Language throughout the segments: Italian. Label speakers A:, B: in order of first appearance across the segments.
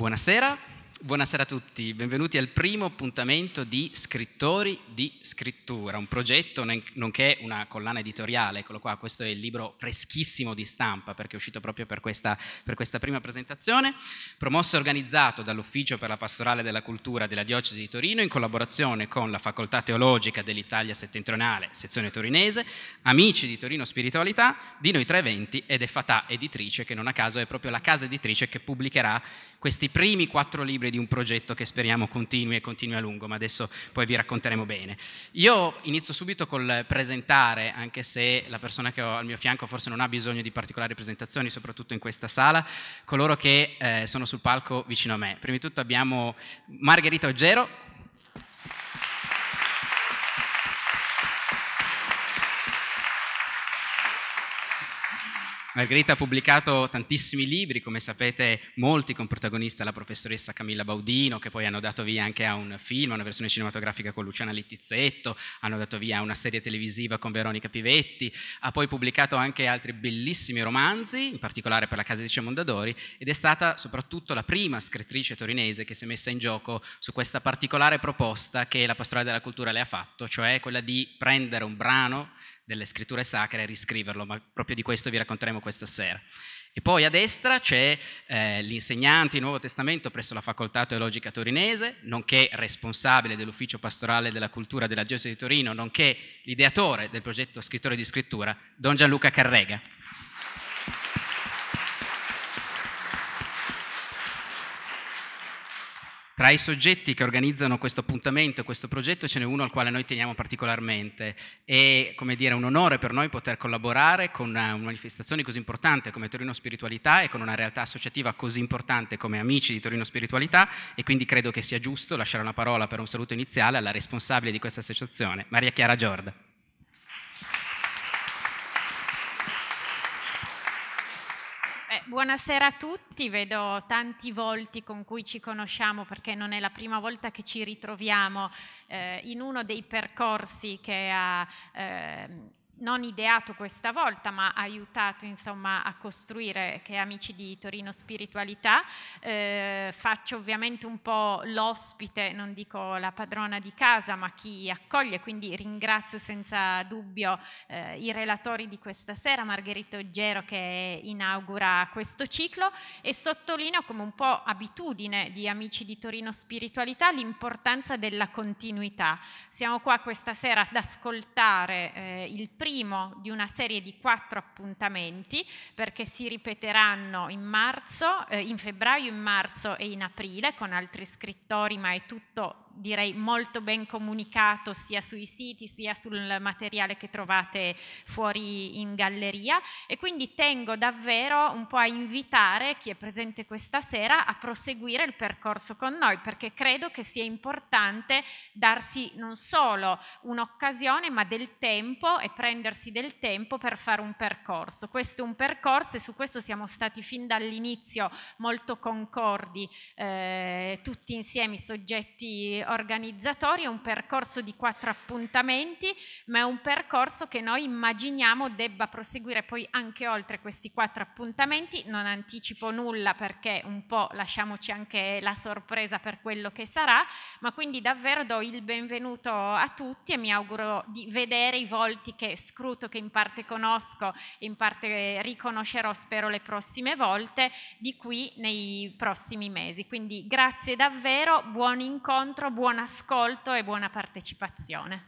A: Buonasera, buonasera a tutti, benvenuti al primo appuntamento di Scrittori di Scrittura, un progetto nonché una collana editoriale, eccolo qua, questo è il libro freschissimo di stampa perché è uscito proprio per questa, per questa prima presentazione, promosso e organizzato dall'Ufficio per la Pastorale della Cultura della Diocesi di Torino in collaborazione con la Facoltà Teologica dell'Italia Settentrionale, sezione torinese, Amici di Torino Spiritualità, di noi 320 ed è Fatà Editrice che non a caso è proprio la casa editrice che pubblicherà questi primi quattro libri di un progetto che speriamo continui e continui a lungo, ma adesso poi vi racconteremo bene. Io inizio subito col presentare, anche se la persona che ho al mio fianco forse non ha bisogno di particolari presentazioni, soprattutto in questa sala, coloro che eh, sono sul palco vicino a me. Prima di tutto abbiamo Margherita Oggero, Margherita ha pubblicato tantissimi libri, come sapete molti, con protagonista la professoressa Camilla Baudino, che poi hanno dato via anche a un film, a una versione cinematografica con Luciana Littizzetto, hanno dato via a una serie televisiva con Veronica Pivetti, ha poi pubblicato anche altri bellissimi romanzi, in particolare per la casa editrice Mondadori, ed è stata soprattutto la prima scrittrice torinese che si è messa in gioco su questa particolare proposta che la Pastorale della Cultura le ha fatto, cioè quella di prendere un brano delle scritture sacre e riscriverlo, ma proprio di questo vi racconteremo questa sera. E poi a destra c'è eh, l'insegnante di Nuovo Testamento presso la Facoltà Teologica Torinese, nonché responsabile dell'Ufficio Pastorale della Cultura della Diocesi di Torino, nonché l'ideatore del progetto Scrittore di Scrittura, Don Gianluca Carrega. Tra i soggetti che organizzano questo appuntamento, questo progetto, ce n'è uno al quale noi teniamo particolarmente. È dire, un onore per noi poter collaborare con eh, una manifestazione così importante come Torino Spiritualità e con una realtà associativa così importante come Amici di Torino Spiritualità e quindi credo che sia giusto lasciare una parola per un saluto iniziale alla responsabile di questa associazione, Maria Chiara Giorda.
B: buonasera a tutti, vedo tanti volti con cui ci conosciamo perché non è la prima volta che ci ritroviamo eh, in uno dei percorsi che ha eh, non ideato questa volta, ma aiutato insomma, a costruire, che è Amici di Torino Spiritualità. Eh, faccio ovviamente un po' l'ospite, non dico la padrona di casa, ma chi accoglie, quindi ringrazio senza dubbio eh, i relatori di questa sera, Margherita Oggero che inaugura questo ciclo e sottolineo come un po' abitudine di Amici di Torino Spiritualità l'importanza della continuità. Siamo qua questa sera ad ascoltare eh, il primo primo di una serie di quattro appuntamenti perché si ripeteranno in, marzo, eh, in febbraio, in marzo e in aprile con altri scrittori, ma è tutto direi molto ben comunicato sia sui siti sia sul materiale che trovate fuori in galleria e quindi tengo davvero un po' a invitare chi è presente questa sera a proseguire il percorso con noi perché credo che sia importante darsi non solo un'occasione ma del tempo e prendersi del tempo per fare un percorso. Questo è un percorso e su questo siamo stati fin dall'inizio molto concordi eh, tutti insieme i soggetti organizzatori, è un percorso di quattro appuntamenti, ma è un percorso che noi immaginiamo debba proseguire poi anche oltre questi quattro appuntamenti. Non anticipo nulla perché un po' lasciamoci anche la sorpresa per quello che sarà, ma quindi davvero do il benvenuto a tutti e mi auguro di vedere i volti che scruto, che in parte conosco, in parte riconoscerò, spero, le prossime volte di qui nei prossimi mesi. Quindi grazie davvero, buon incontro, buon ascolto e buona partecipazione.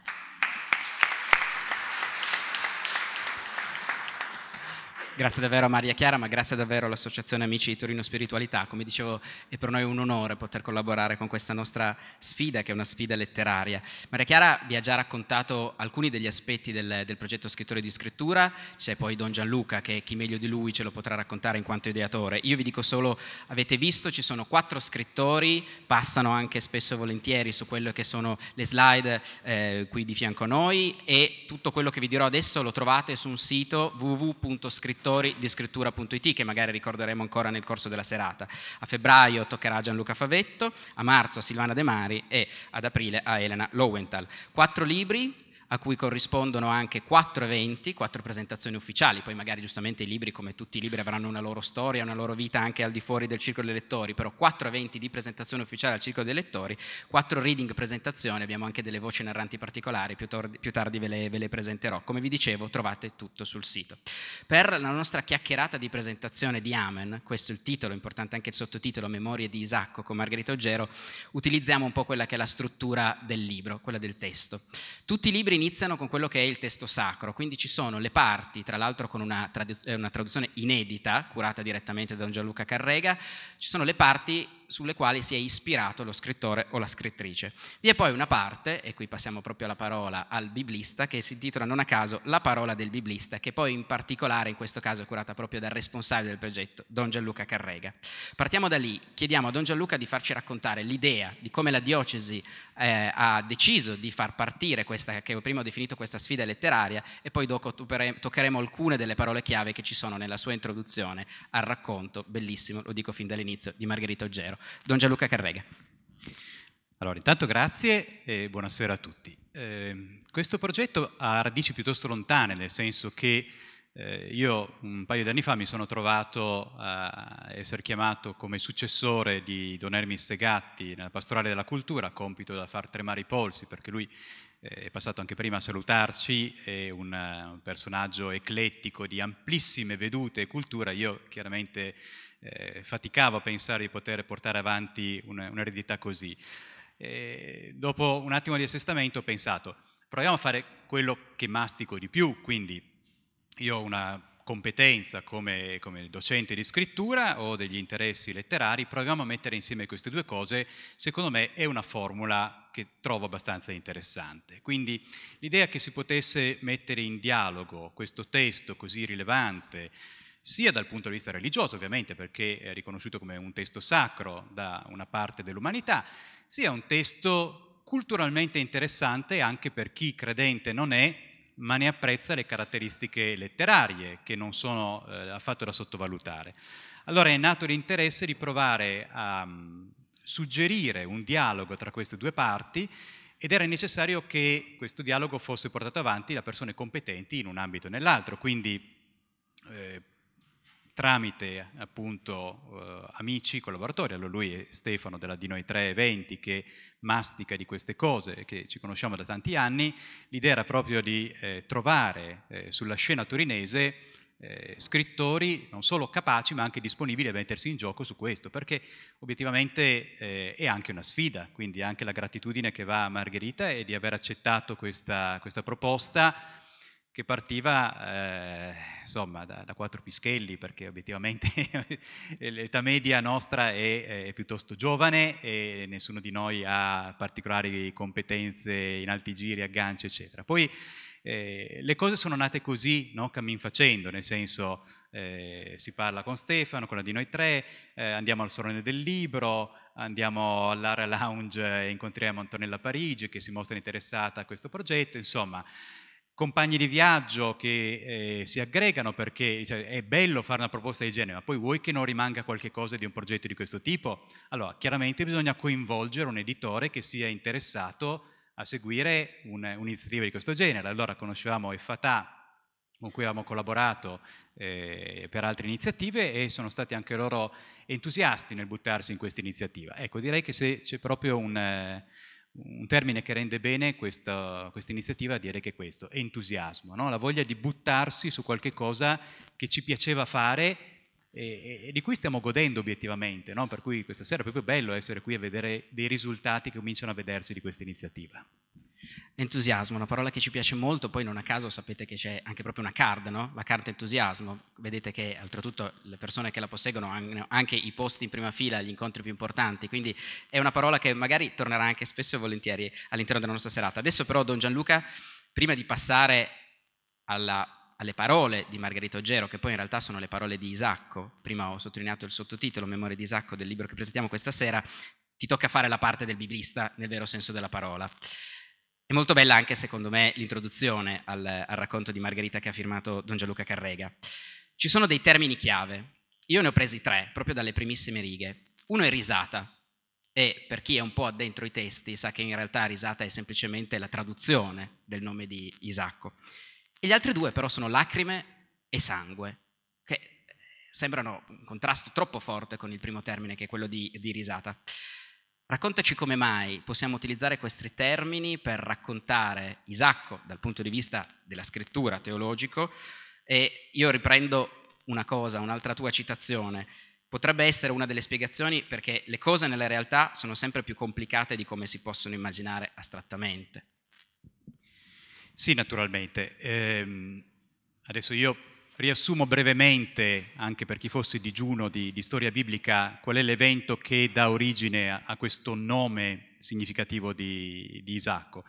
A: Grazie davvero a Maria Chiara, ma grazie davvero all'Associazione Amici di Torino Spiritualità. Come dicevo, è per noi un onore poter collaborare con questa nostra sfida, che è una sfida letteraria. Maria Chiara vi ha già raccontato alcuni degli aspetti del, del progetto Scrittore di Scrittura, c'è poi Don Gianluca, che chi meglio di lui ce lo potrà raccontare in quanto ideatore. Io vi dico solo, avete visto, ci sono quattro scrittori, passano anche spesso e volentieri su quelle che sono le slide eh, qui di fianco a noi e tutto quello che vi dirò adesso lo trovate su un sito www.scrittura.com scrittori di scrittura.it che magari ricorderemo ancora nel corso della serata. A febbraio toccherà a Gianluca Favetto, a marzo a Silvana De Mari e ad aprile a Elena Lowenthal. Quattro libri a cui corrispondono anche quattro eventi, quattro presentazioni ufficiali, poi magari giustamente i libri come tutti i libri avranno una loro storia, una loro vita anche al di fuori del circolo dei lettori, però quattro eventi di presentazione ufficiale al circolo dei lettori, quattro reading presentazioni, abbiamo anche delle voci narranti particolari, più, tor- più tardi ve le, ve le, presenterò. Come vi dicevo trovate tutto sul sito. Per la nostra chiacchierata di presentazione di Amen, questo è il titolo, importante anche il sottotitolo, Memorie di Isacco con Margherita Oggero, utilizziamo un po' quella che è la struttura del libro, quella del testo. Tutti i libri in iniziano con quello che è il testo sacro, quindi ci sono le parti, tra l'altro con una, tradu- eh, una traduzione inedita, curata direttamente da Don Gianluca Carrega, ci sono le parti sulle quali si è ispirato lo scrittore o la scrittrice. Vi è poi una parte, e qui passiamo proprio la parola al biblista, che si intitola non a caso La parola del biblista, che poi in particolare in questo caso è curata proprio dal responsabile del progetto, Don Gianluca Carrega. Partiamo da lì, chiediamo a Don Gianluca di farci raccontare l'idea di come la diocesi eh, ha deciso di far partire questa, che prima ho definito questa sfida letteraria, e poi dopo toccheremo alcune delle parole chiave che ci sono nella sua introduzione al racconto, bellissimo, lo
C: dico fin dall'inizio, di Margherita Oggero Nero. Don Gianluca Carrega. Allora, intanto grazie e buonasera a tutti. Eh, questo progetto ha radici piuttosto lontane, nel senso che eh, io un paio di anni fa mi sono trovato a essere chiamato come successore di Don Hermes Segatti nella pastorale della cultura, compito da far tremare i polsi perché lui eh, è passato anche prima a salutarci, è eh, un personaggio eclettico di amplissime vedute e cultura, io chiaramente eh, faticavo a pensare di poter portare avanti una, un'eredità così. E dopo un attimo di assestamento ho pensato, proviamo a fare quello che mastico di più, quindi io ho una competenza come, come, docente di scrittura o degli interessi letterari, proviamo a mettere insieme queste due cose, secondo me è una formula che trovo abbastanza interessante. Quindi l'idea che si potesse mettere in dialogo questo testo così rilevante, sia dal punto di vista religioso ovviamente perché è riconosciuto come un testo sacro da una parte dell'umanità, sia un testo culturalmente interessante anche per chi credente non è, ma ne apprezza le caratteristiche letterarie che non sono eh, affatto da sottovalutare. Allora è nato l'interesse di provare a um, suggerire un dialogo tra queste due parti ed era necessario che questo dialogo fosse portato avanti da persone competenti in un ambito o nell'altro, quindi eh, tramite appunto eh, amici, collaboratori, allora lui è Stefano della Di Noi Eventi che mastica di queste cose, e che ci conosciamo da tanti anni, l'idea era proprio di eh, trovare eh, sulla scena torinese eh, scrittori non solo capaci ma anche disponibili a mettersi in gioco su questo, perché obiettivamente eh, è anche una sfida, quindi anche la gratitudine che va a Margherita è di aver accettato questa, questa proposta che partiva eh, insomma, da, da, quattro pischelli, perché obiettivamente l'età media nostra è, è, piuttosto giovane e nessuno di noi ha particolari competenze in alti giri, agganci, eccetera. Poi eh, le cose sono nate così, no? cammin facendo, nel senso eh, si parla con Stefano, con la di noi tre, eh, andiamo al Salone del Libro, andiamo all'area lounge e incontriamo Antonella Parigi che si mostra interessata a questo progetto, insomma compagni di viaggio che eh, si aggregano perché cioè, è bello fare una proposta di genere, ma poi vuoi che non rimanga qualche cosa di un progetto di questo tipo? Allora, chiaramente bisogna coinvolgere un editore che sia interessato a seguire un'iniziativa di questo genere. Allora conoscevamo Efatà con cui avevamo collaborato eh, per altre iniziative e sono stati anche loro entusiasti nel buttarsi in questa iniziativa. Ecco, direi che se c'è proprio un... Eh, un termine che rende bene questa, questa iniziativa a dire che è questo, è entusiasmo, no? la voglia di buttarsi su qualche cosa che ci piaceva fare e, e di cui stiamo godendo obiettivamente, no? per cui questa sera è proprio bello essere qui a vedere dei risultati che cominciano a vedersi di questa iniziativa. Entusiasmo, una parola che ci piace molto, poi non a caso sapete che c'è anche proprio una
A: card, no? la carta entusiasmo. Vedete che oltretutto le persone che la posseggono hanno anche i posti in prima fila gli incontri più importanti, quindi è una parola che magari tornerà anche spesso e volentieri all'interno della nostra serata. Adesso però Don Gianluca, prima di passare alla, alle parole di Margherita Oggero, che poi in realtà sono le parole di Isacco, prima ho sottolineato il sottotitolo Memoria di Isacco del libro che presentiamo questa sera, ti tocca fare la parte del biblista nel vero senso della parola. È molto bella anche, secondo me, l'introduzione al, al racconto di Margherita che ha firmato Don Gianluca Carrega. Ci sono dei termini chiave. Io ne ho presi tre, proprio dalle primissime righe. Uno è risata, e per chi è un po' addentro i testi sa che in realtà risata è semplicemente la traduzione del nome di Isacco. E gli altri due però sono lacrime e sangue, che sembrano un contrasto troppo forte con il primo termine che è quello di, di risata. Raccontaci come mai possiamo utilizzare questi termini per raccontare Isacco dal punto di vista della scrittura teologico e io riprendo una cosa, un'altra tua citazione. Potrebbe essere una delle spiegazioni perché le cose nella realtà sono sempre più complicate di come si possono immaginare
C: astrattamente. Sì, naturalmente. Ehm, adesso io Riassumo brevemente, anche per chi fosse digiuno di, di storia biblica, qual è l'evento che dà origine a, a questo nome significativo di, di, Isacco.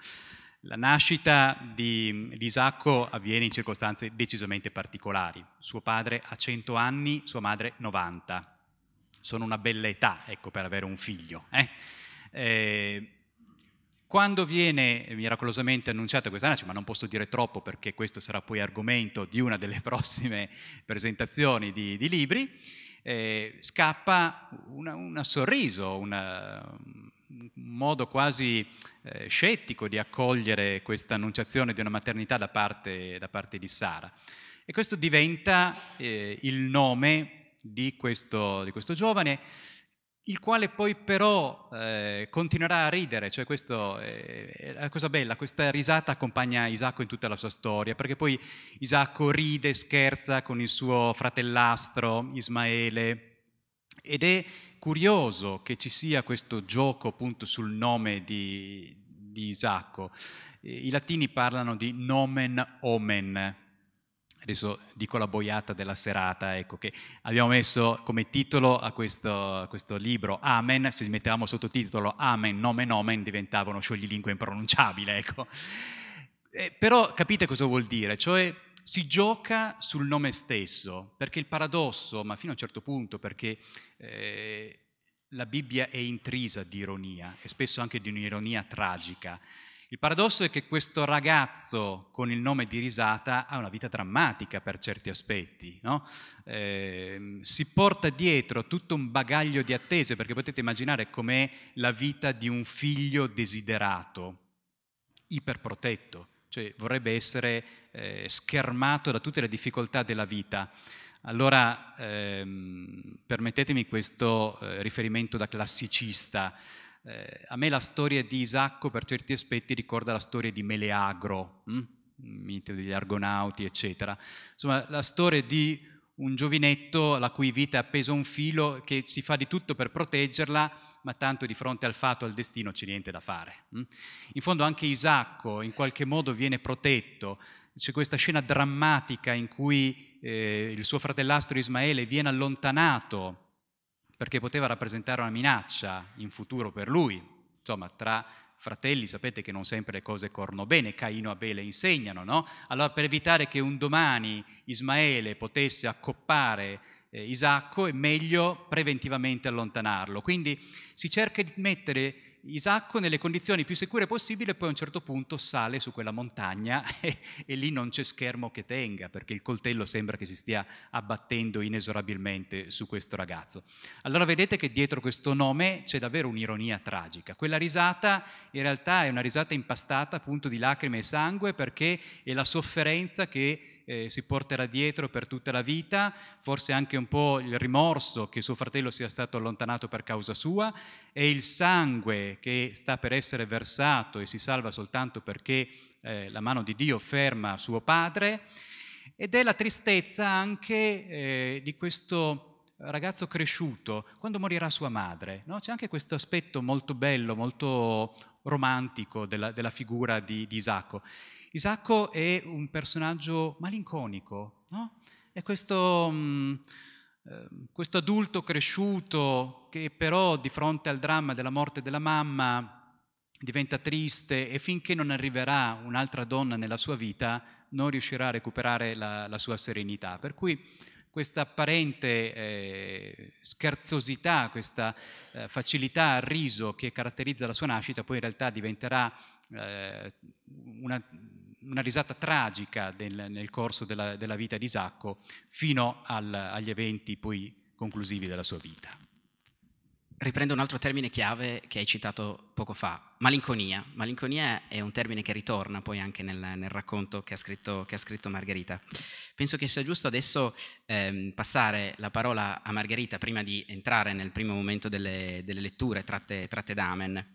C: La nascita di, di, Isacco avviene in circostanze decisamente particolari. Suo padre ha 100 anni, sua madre 90. Sono una bella età, ecco, per avere un figlio. Eh? Eh, quando viene eh, miracolosamente annunciata questa nascita, ma non posso dire troppo perché questo sarà poi argomento di una delle prossime presentazioni di, di libri, eh, scappa un sorriso, una, un modo quasi eh, scettico di accogliere questa annunciazione di una maternità da parte, da parte di Sara. E questo diventa eh, il nome di questo, di questo giovane il quale poi però eh, continuerà a ridere, cioè questa eh, è la cosa bella, questa risata accompagna Isacco in tutta la sua storia, perché poi Isacco ride, scherza con il suo fratellastro Ismaele ed è curioso che ci sia questo gioco appunto sul nome di, di Isacco. I latini parlano di nomen omen, adesso dico la boiata della serata, ecco, che abbiamo messo come titolo a questo, a questo libro Amen, se mettevamo sottotitolo Amen, Nomen, Nomen, diventava uno scioglilingue impronunciabile, ecco. Eh, però capite cosa vuol dire, cioè si gioca sul nome stesso, perché il paradosso, ma fino a un certo punto, perché eh, la Bibbia è intrisa di ironia, e spesso anche di un'ironia tragica, il paradosso è che questo ragazzo con il nome di risata ha una vita drammatica per certi aspetti, no? eh, si porta dietro tutto un bagaglio di attese, perché potete immaginare com'è la vita di un figlio desiderato, iperprotetto, cioè vorrebbe essere eh, schermato da tutte le difficoltà della vita. Allora ehm, permettetemi questo eh, riferimento da classicista. Eh, a me la storia di Isacco per certi aspetti ricorda la storia di Meleagro, hm? mito degli argonauti, eccetera. Insomma, la storia di un giovinetto la cui vita è appesa a un filo che si fa di tutto per proteggerla, ma tanto di fronte al fatto, al destino, c'è niente da fare. Hm? In fondo anche Isacco in qualche modo viene protetto. C'è questa scena drammatica in cui eh, il suo fratellastro Ismaele viene allontanato perché poteva rappresentare una minaccia in futuro per lui. Insomma, tra fratelli sapete che non sempre le cose corrono bene, Caino e Abele insegnano, no? Allora per evitare che un domani Ismaele potesse accoppare eh, Isacco è meglio preventivamente allontanarlo. Quindi si cerca di mettere Isacco nelle condizioni più sicure possibile e poi a un certo punto sale su quella montagna e, e, lì non c'è schermo che tenga perché il coltello sembra che si stia abbattendo inesorabilmente su questo ragazzo. Allora vedete che dietro questo nome c'è davvero un'ironia tragica. Quella risata in realtà è una risata impastata appunto di lacrime e sangue perché è la sofferenza che eh, si porterà dietro per tutta la vita, forse anche un po' il rimorso che suo fratello sia stato allontanato per causa sua e il sangue che sta per essere versato e si salva soltanto perché eh, la mano di Dio ferma suo padre ed è la tristezza anche eh, di questo ragazzo cresciuto, quando morirà sua madre. No? C'è anche questo aspetto molto bello, molto romantico della, della figura di, di Isacco. Isacco è un personaggio malinconico, no? È questo, mh, mm, ehm, questo adulto cresciuto che però di fronte al dramma della morte della mamma diventa triste e finché non arriverà un'altra donna nella sua vita non riuscirà a recuperare la, la sua serenità. Per cui questa apparente eh, scherzosità, questa eh, facilità al riso che caratterizza la sua nascita, poi in realtà diventerà eh, una una risata tragica del, nel corso della, della, vita di Isacco fino al, agli eventi poi conclusivi della sua vita.
A: Riprendo un altro termine chiave che hai citato poco fa, malinconia. Malinconia è un termine che ritorna poi anche nel, nel racconto che ha, scritto, che ha, scritto, Margherita. Penso che sia giusto adesso ehm, passare la parola a Margherita prima di entrare nel primo momento delle, delle letture tratte, tratte da Amen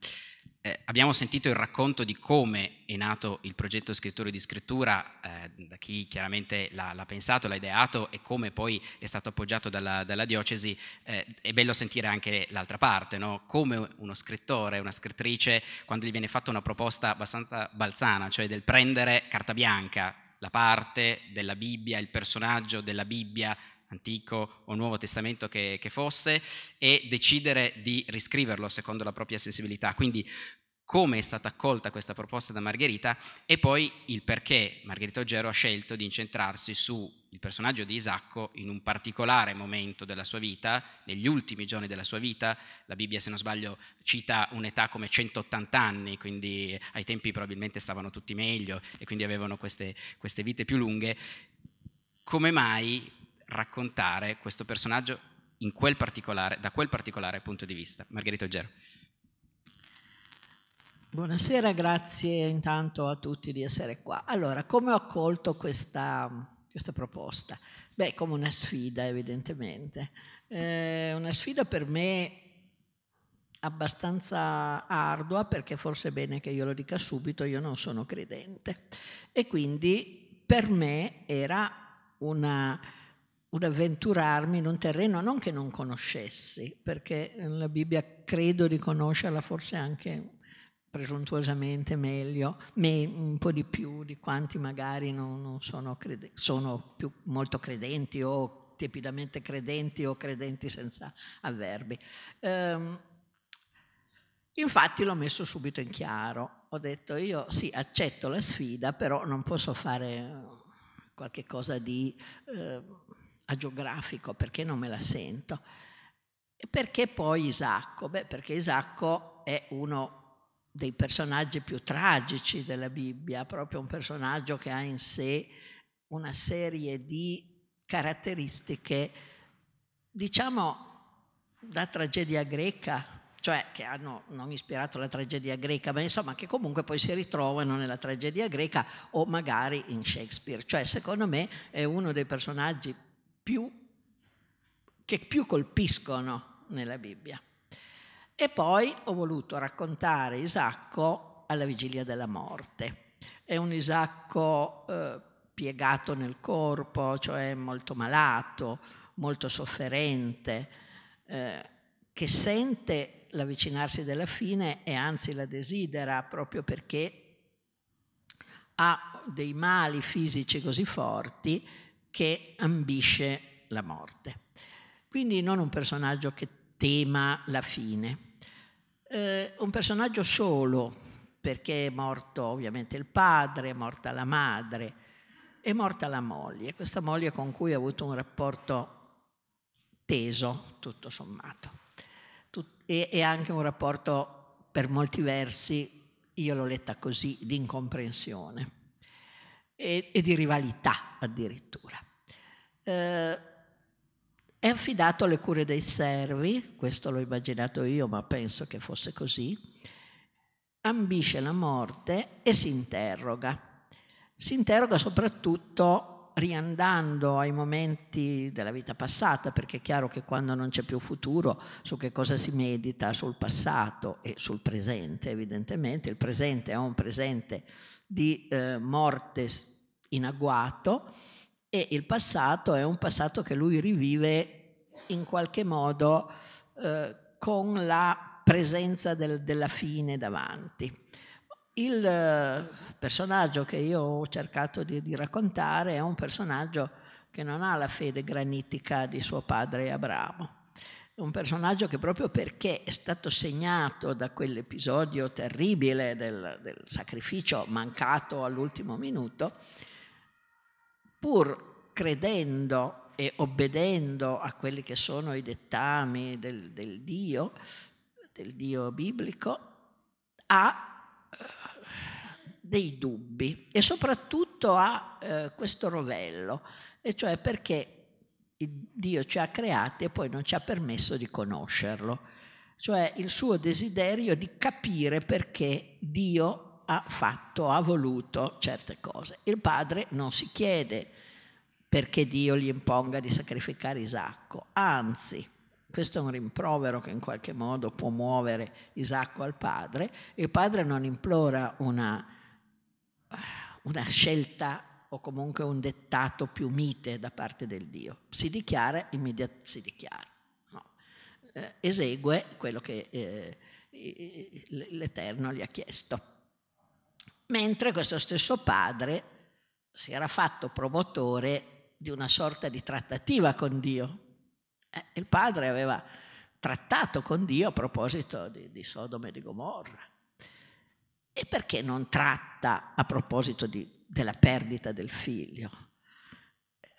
A: eh, abbiamo sentito il racconto di come è nato il progetto Scrittore di Scrittura, eh, da chi chiaramente l'ha, l'ha, pensato, l'ha ideato e come poi è stato appoggiato dalla, dalla diocesi. Eh, è bello sentire anche l'altra parte, no? come uno scrittore, una scrittrice, quando gli viene fatta una proposta abbastanza balzana, cioè del prendere carta bianca, la parte della Bibbia, il personaggio della Bibbia, Antico o Nuovo Testamento che, che fosse, e decidere di riscriverlo secondo la propria sensibilità. Quindi come è stata accolta questa proposta da Margherita e poi il perché Margherita Oggero ha scelto di incentrarsi sul personaggio di Isacco in un particolare momento della sua vita, negli ultimi giorni della sua vita, la Bibbia se non sbaglio cita un'età come 180 anni, quindi ai tempi probabilmente stavano tutti meglio e quindi avevano queste, queste vite più lunghe, come mai raccontare questo personaggio quel da quel particolare punto di vista. Margherita Oggero.
D: Buonasera, grazie intanto a tutti di essere qua. Allora, come ho accolto questa, questa proposta? Beh, come una sfida evidentemente. Eh, una sfida per me abbastanza ardua perché forse è bene che io lo dica subito, io non sono credente. E quindi per me era una un avventurarmi in un terreno non che non conoscessi, perché la Bibbia credo di conoscerla forse anche presuntuosamente meglio, un po' di più di quanti magari non, non sono, crede- sono molto credenti o tepidamente credenti o credenti senza avverbi. Ehm, infatti l'ho messo subito in chiaro, ho detto io sì accetto la sfida, però non posso fare qualche cosa di... Eh, agiografico perché non me la sento. E perché poi Isacco? Beh, perché Isacco è uno dei personaggi più tragici della Bibbia, proprio un personaggio che ha in sé una serie di caratteristiche, diciamo, da tragedia greca, cioè che hanno non ispirato la tragedia greca, ma insomma che comunque poi si ritrovano nella tragedia greca o magari in Shakespeare. Cioè, secondo me è uno dei personaggi più più, che più colpiscono nella Bibbia. E poi ho voluto raccontare Isacco alla vigilia della morte. È un Isacco eh, piegato nel corpo, cioè molto malato, molto sofferente, eh, che sente l'avvicinarsi della fine e anzi la desidera proprio perché ha dei mali fisici così forti che ambisce la morte. Quindi non un personaggio che tema la fine, eh, un personaggio solo, perché è morto ovviamente il padre, è morta la madre, è morta la moglie, questa moglie con cui ha avuto un rapporto teso, tutto sommato, Tut- e-, e anche un rapporto per molti versi, io l'ho letta così, di incomprensione e, e di rivalità addirittura. Eh, è affidato alle cure dei servi, questo l'ho immaginato io, ma penso che fosse così. Ambisce la morte e si interroga. Si interroga soprattutto riandando ai momenti della vita passata, perché è chiaro che quando non c'è più futuro, su che cosa si medita? Sul passato e sul presente, evidentemente. Il presente è un presente di eh, morte in agguato e il passato è un passato che lui rivive in qualche modo eh, con la presenza del, della fine davanti. Il eh, personaggio che io ho cercato di, di raccontare è un personaggio che non ha la fede granitica di suo padre Abramo, È un personaggio che proprio perché è stato segnato da quell'episodio terribile del, del, sacrificio mancato all'ultimo minuto, pur credendo e obbedendo a quelli che sono i dettami del, del Dio, del Dio biblico, ha dei dubbi e soprattutto ha eh, questo rovello, e cioè perché Dio ci ha creati e poi non ci ha permesso di conoscerlo, cioè il suo desiderio di capire perché Dio ha fatto, ha voluto certe cose. Il padre non si chiede perché Dio gli imponga di sacrificare Isacco, anzi questo è un rimprovero che in qualche modo può muovere Isacco al padre, il padre non implora una una scelta o comunque un dettato più mite da parte del Dio. Si dichiara immediatamente, si dichiara, no. eh, esegue quello che eh, l'Eterno gli ha chiesto. Mentre questo stesso padre si era fatto promotore di una sorta di trattativa con Dio. Eh, il padre aveva trattato con Dio a proposito di, di Sodoma e di Gomorra e perché non tratta a proposito di, della perdita del figlio?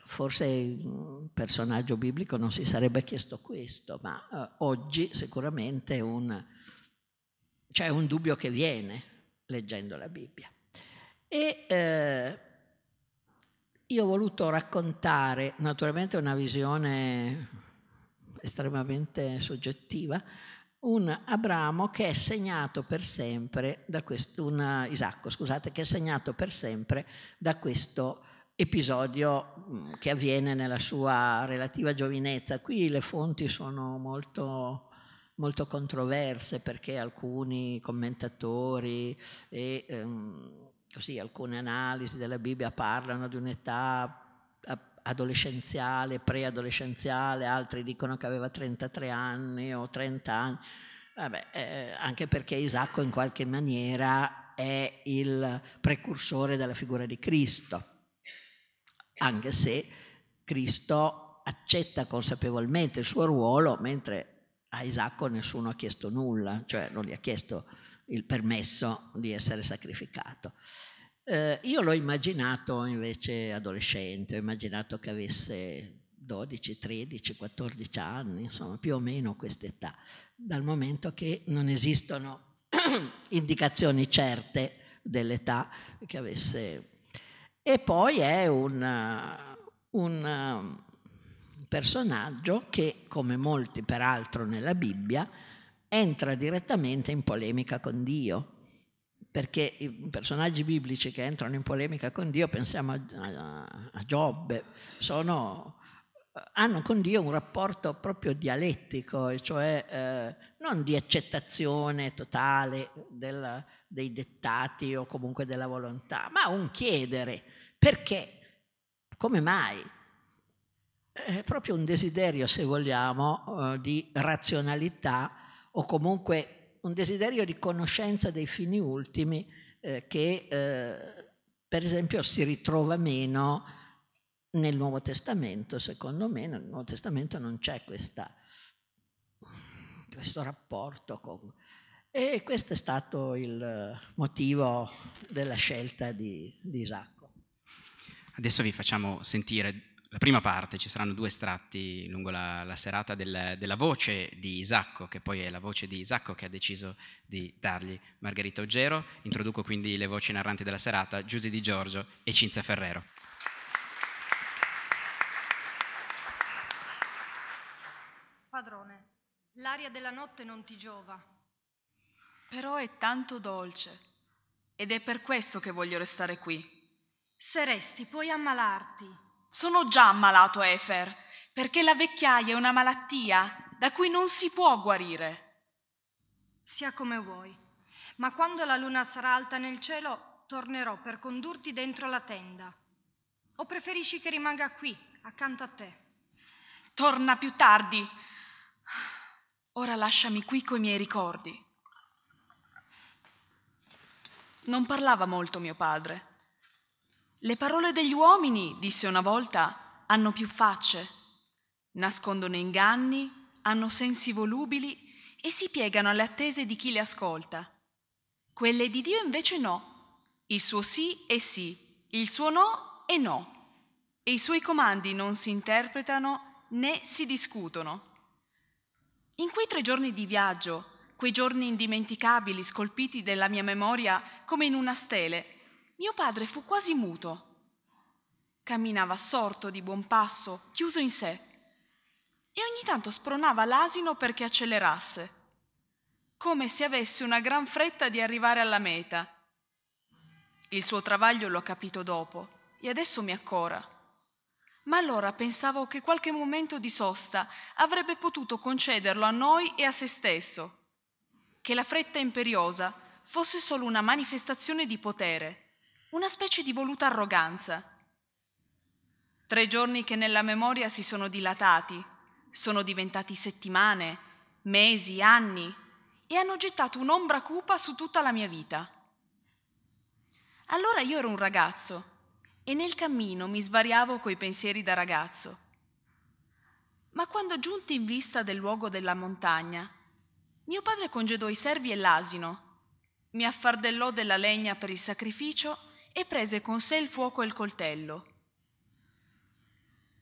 D: Forse un personaggio biblico non si sarebbe chiesto questo, ma eh, oggi sicuramente un, c'è un dubbio che viene leggendo la Bibbia. E eh, io ho voluto raccontare, naturalmente una visione estremamente soggettiva, un Abramo che è segnato per sempre da questo, un Isacco, scusate, che è segnato per sempre da questo episodio mm, che avviene nella sua relativa giovinezza. Qui le fonti sono molto molto controverse perché alcuni commentatori e ehm, così alcune analisi della Bibbia parlano di un'età adolescenziale, preadolescenziale, altri dicono che aveva 33 anni o 30 anni, Vabbè, eh, anche perché Isacco in qualche maniera è il precursore della figura di Cristo, anche se Cristo accetta consapevolmente il suo ruolo, mentre a Isacco nessuno ha chiesto nulla, cioè non gli ha chiesto il permesso di essere sacrificato. Eh, io l'ho immaginato invece adolescente, ho immaginato che avesse 12, 13, 14 anni, insomma più o meno quest'età, dal momento che non esistono indicazioni certe dell'età che avesse. E poi è un, un um, personaggio che, come molti peraltro nella Bibbia, entra direttamente in polemica con Dio perché i personaggi biblici che entrano in polemica con Dio, pensiamo a, a, a Giobbe, sono, eh, hanno con Dio un rapporto proprio dialettico, cioè eh, non di accettazione totale del, dei dettati o comunque della volontà, ma un chiedere perché, come mai. È proprio un desiderio, se vogliamo, eh, di razionalità o comunque un desiderio di conoscenza dei fini ultimi eh, che eh, per esempio si ritrova meno nel Nuovo Testamento, secondo me nel Nuovo Testamento non c'è questa, questo rapporto con... E questo è stato il motivo della scelta di, di Isacco.
A: Adesso vi facciamo sentire la prima parte, ci saranno due estratti lungo la, la serata del, della voce di Isacco, che poi è la voce di Isacco che ha deciso di dargli Margherita Oggero. Introduco quindi le voci narranti della serata, Giusy Di Giorgio e Cinzia Ferrero.
E: Padrone, l'aria della notte non ti giova.
F: Però è tanto dolce ed è per questo che voglio restare qui. Se resti puoi ammalarti sono già ammalato, Efer, perché la vecchiaia è una malattia da cui non si può guarire.
E: Sia come vuoi, ma quando la luna sarà alta nel cielo, tornerò per condurti dentro la tenda. O preferisci che rimanga qui,
F: accanto a te? Torna più tardi. Ora lasciami qui coi miei ricordi. Non parlava molto mio padre le parole degli uomini, disse una volta, hanno più facce, nascondono inganni, hanno sensi volubili e si piegano alle attese di chi le ascolta. Quelle di Dio invece no. Il suo sì è sì, il suo no è no. E i suoi comandi non si interpretano né si discutono. In quei tre giorni di viaggio, quei giorni indimenticabili scolpiti della mia memoria come in una stele, mio padre fu quasi muto. Camminava assorto di buon passo, chiuso in sé, e ogni tanto spronava l'asino perché accelerasse, come se avesse una gran fretta di arrivare alla meta. Il suo travaglio l'ho capito dopo, e adesso mi accora. Ma allora pensavo che qualche momento di sosta avrebbe potuto concederlo a noi e a se stesso, che la fretta imperiosa fosse solo una manifestazione di potere una specie di voluta arroganza. Tre giorni che nella memoria si sono dilatati, sono diventati settimane, mesi, anni e hanno gettato un'ombra cupa su tutta la mia vita. Allora io ero un ragazzo e nel cammino mi svariavo coi pensieri da ragazzo. Ma quando giunti in vista del luogo della montagna, mio padre congedò i servi e l'asino, mi affardellò della legna per il sacrificio e prese con sé il fuoco e il coltello.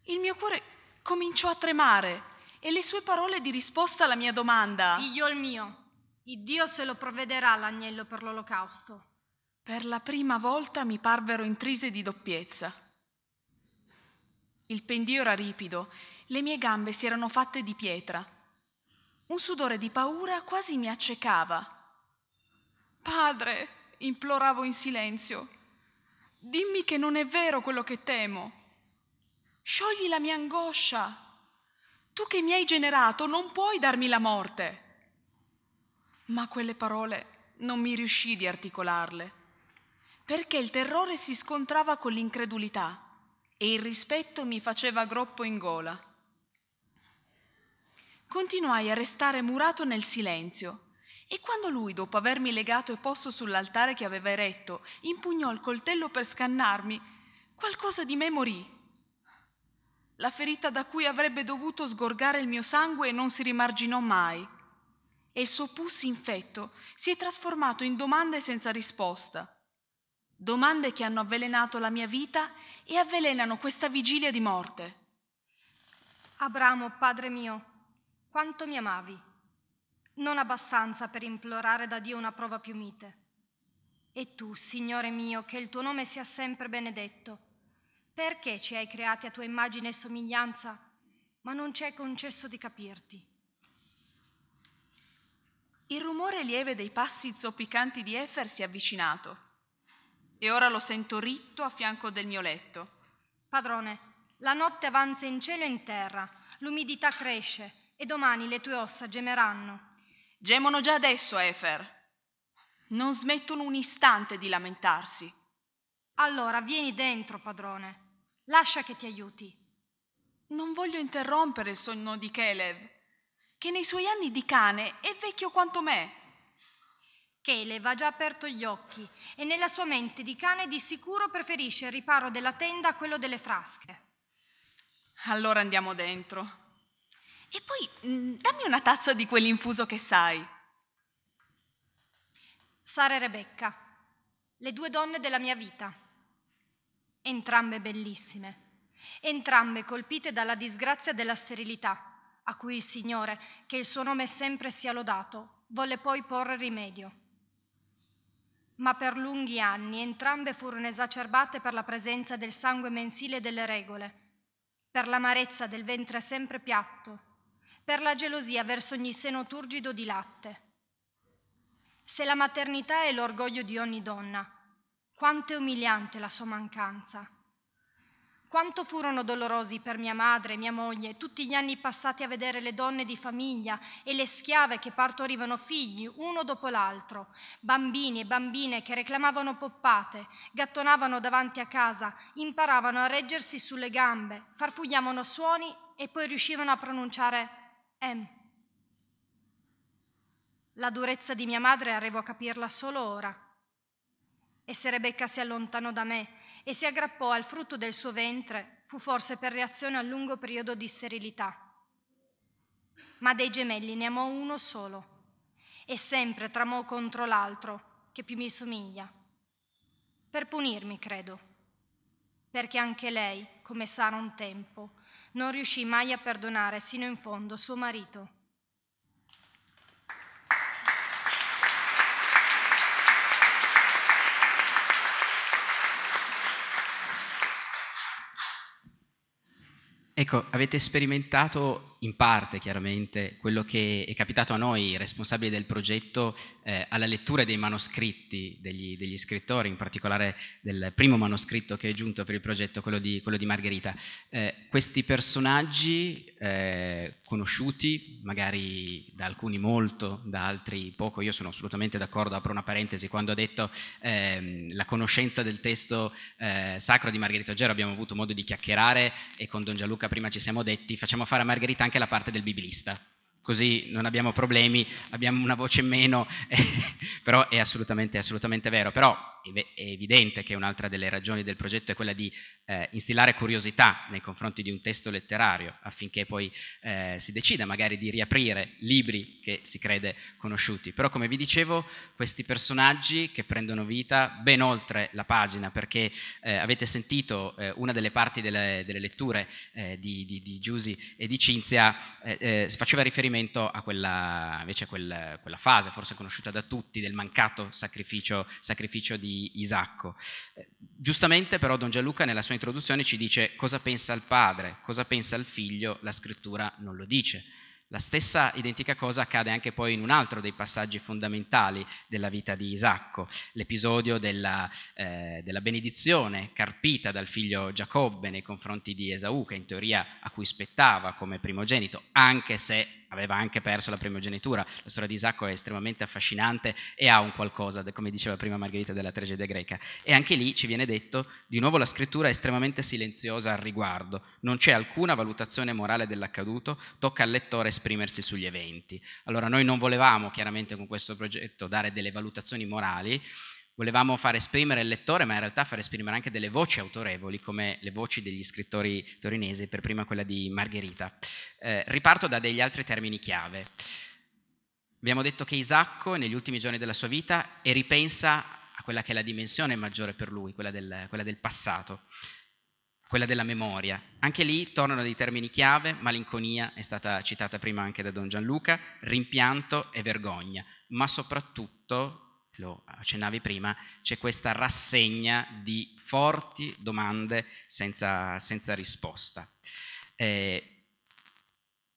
F: Il mio cuore cominciò a tremare e le sue parole di risposta alla mia domanda. Figlio mio, il Dio se lo provvederà l'agnello per l'olocausto. Per la prima volta mi parvero intrise di doppiezza. Il pendio era ripido, le mie gambe si erano fatte di pietra. Un sudore di paura quasi mi accecava. Padre, imploravo in silenzio, Dimmi che non è vero quello che temo. Sciogli la mia angoscia. Tu che mi hai generato non puoi darmi la morte. Ma quelle parole non mi riuscì di articolarle, perché il terrore si scontrava con l'incredulità e il rispetto mi faceva groppo in gola. Continuai a restare murato nel silenzio e quando lui, dopo avermi legato e posto sull'altare che aveva eretto, impugnò il coltello per scannarmi, qualcosa di me morì. La ferita da cui avrebbe dovuto sgorgare il mio sangue non si rimarginò mai. E il suo pus infetto si è trasformato in domande senza risposta. Domande che hanno avvelenato la mia vita e avvelenano questa vigilia di morte. Abramo, padre mio, quanto mi amavi?
E: non abbastanza per implorare da Dio una prova più mite. E tu, Signore mio, che il tuo nome sia sempre benedetto, perché ci hai creati a tua immagine
F: e somiglianza, ma non ci hai concesso di capirti? Il rumore lieve dei passi zoppicanti di Efer si è avvicinato e ora lo sento ritto a fianco del mio letto. Padrone, la
E: notte avanza in cielo e in terra, l'umidità cresce e domani le tue ossa gemeranno.
F: Gemono già adesso a Efer. Non smettono un istante di lamentarsi. Allora vieni dentro, padrone. Lascia che ti aiuti. Non voglio interrompere il sonno di Kelev, che nei suoi anni di cane è vecchio quanto me. Kelev ha già aperto gli occhi e nella
E: sua mente di cane di sicuro preferisce il riparo della tenda a quello delle frasche.
F: Allora andiamo dentro. E poi mh, mm, dammi una tazza di quell'infuso che sai. Sara e Rebecca,
E: le due donne della mia vita, entrambe bellissime, entrambe colpite dalla disgrazia della sterilità, a cui il Signore, che il suo nome sempre sia lodato, volle poi porre rimedio. Ma per lunghi anni entrambe furono esacerbate per la presenza del sangue mensile e delle regole, per l'amarezza del ventre sempre piatto per la gelosia verso ogni seno turgido di latte. Se la maternità è l'orgoglio di ogni donna, quanto è umiliante la sua mancanza. Quanto furono dolorosi per mia madre, mia moglie, tutti gli anni passati a vedere le donne di famiglia e le schiave che partorivano figli uno dopo l'altro, bambini e bambine che reclamavano poppate, gattonavano davanti a casa, imparavano a reggersi sulle gambe, farfugliavano suoni e poi riuscivano a pronunciare M. La durezza di mia madre arrivo a capirla solo ora. E se Rebecca si allontanò da me e si aggrappò al frutto del suo ventre, fu forse per reazione al lungo periodo di sterilità. Ma dei gemelli ne amò uno solo e sempre tramò contro l'altro che più mi somiglia. Per punirmi, credo, perché anche lei, come Sara un tempo, non riuscì mai a perdonare sino in fondo suo marito.
A: Ecco, avete sperimentato in parte chiaramente quello che è capitato a noi responsabili del progetto eh, alla lettura dei manoscritti degli, degli, scrittori, in particolare del primo manoscritto che è giunto per il progetto, quello di, quello di Margherita. Eh, questi personaggi eh, conosciuti, magari da alcuni molto, da altri poco, io sono assolutamente d'accordo, apro una parentesi, quando ho detto ehm, la conoscenza del testo eh, sacro di Margherita Oggero abbiamo avuto modo di chiacchierare e con Don Gianluca prima ci siamo detti facciamo fare a Margherita anche la parte del biblista, così non abbiamo problemi, abbiamo una voce in meno, eh, però è assolutamente, assolutamente vero. Però è evidente che un'altra delle ragioni del progetto è quella di eh, instillare curiosità nei confronti di un testo letterario affinché poi eh, si decida magari di riaprire libri che si crede conosciuti. Però come vi dicevo questi personaggi che prendono vita ben oltre la pagina perché eh, avete sentito eh, una delle parti delle, delle letture eh, di, di, di, Giusi e di Cinzia eh, faceva riferimento a quella, invece a quel, quella fase forse conosciuta da tutti del mancato sacrificio, sacrificio di di Isacco. Eh, giustamente però Don Gianluca nella sua introduzione ci dice cosa pensa il padre, cosa pensa il figlio, la scrittura non lo dice. La stessa identica cosa accade anche poi in un altro dei passaggi fondamentali della vita di Isacco, l'episodio della, eh, della, benedizione carpita dal figlio Giacobbe nei confronti di Esaù, che in teoria a cui spettava come primogenito, anche se aveva anche perso la primogenitura. La storia di Isacco è estremamente affascinante e ha un qualcosa, come diceva prima Margherita, della tragedia greca. E anche lì ci viene detto, di nuovo la scrittura è estremamente silenziosa al riguardo, non c'è alcuna valutazione morale dell'accaduto, tocca al lettore esprimersi sugli eventi. Allora noi non volevamo chiaramente con questo progetto dare delle valutazioni morali, volevamo far esprimere il lettore, ma in realtà far esprimere anche delle voci autorevoli, come le voci degli scrittori torinesi, per prima quella di Margherita. Eh, riparto da degli altri termini chiave. Abbiamo detto che Isacco, negli ultimi giorni della sua vita, e ripensa a quella che è la dimensione maggiore per lui, quella del, quella del passato, quella della memoria. Anche lì tornano dei termini chiave, malinconia è stata citata prima anche da Don Gianluca, rimpianto e vergogna, ma soprattutto lo accennavi prima, c'è questa rassegna di forti domande senza, senza risposta. Eh,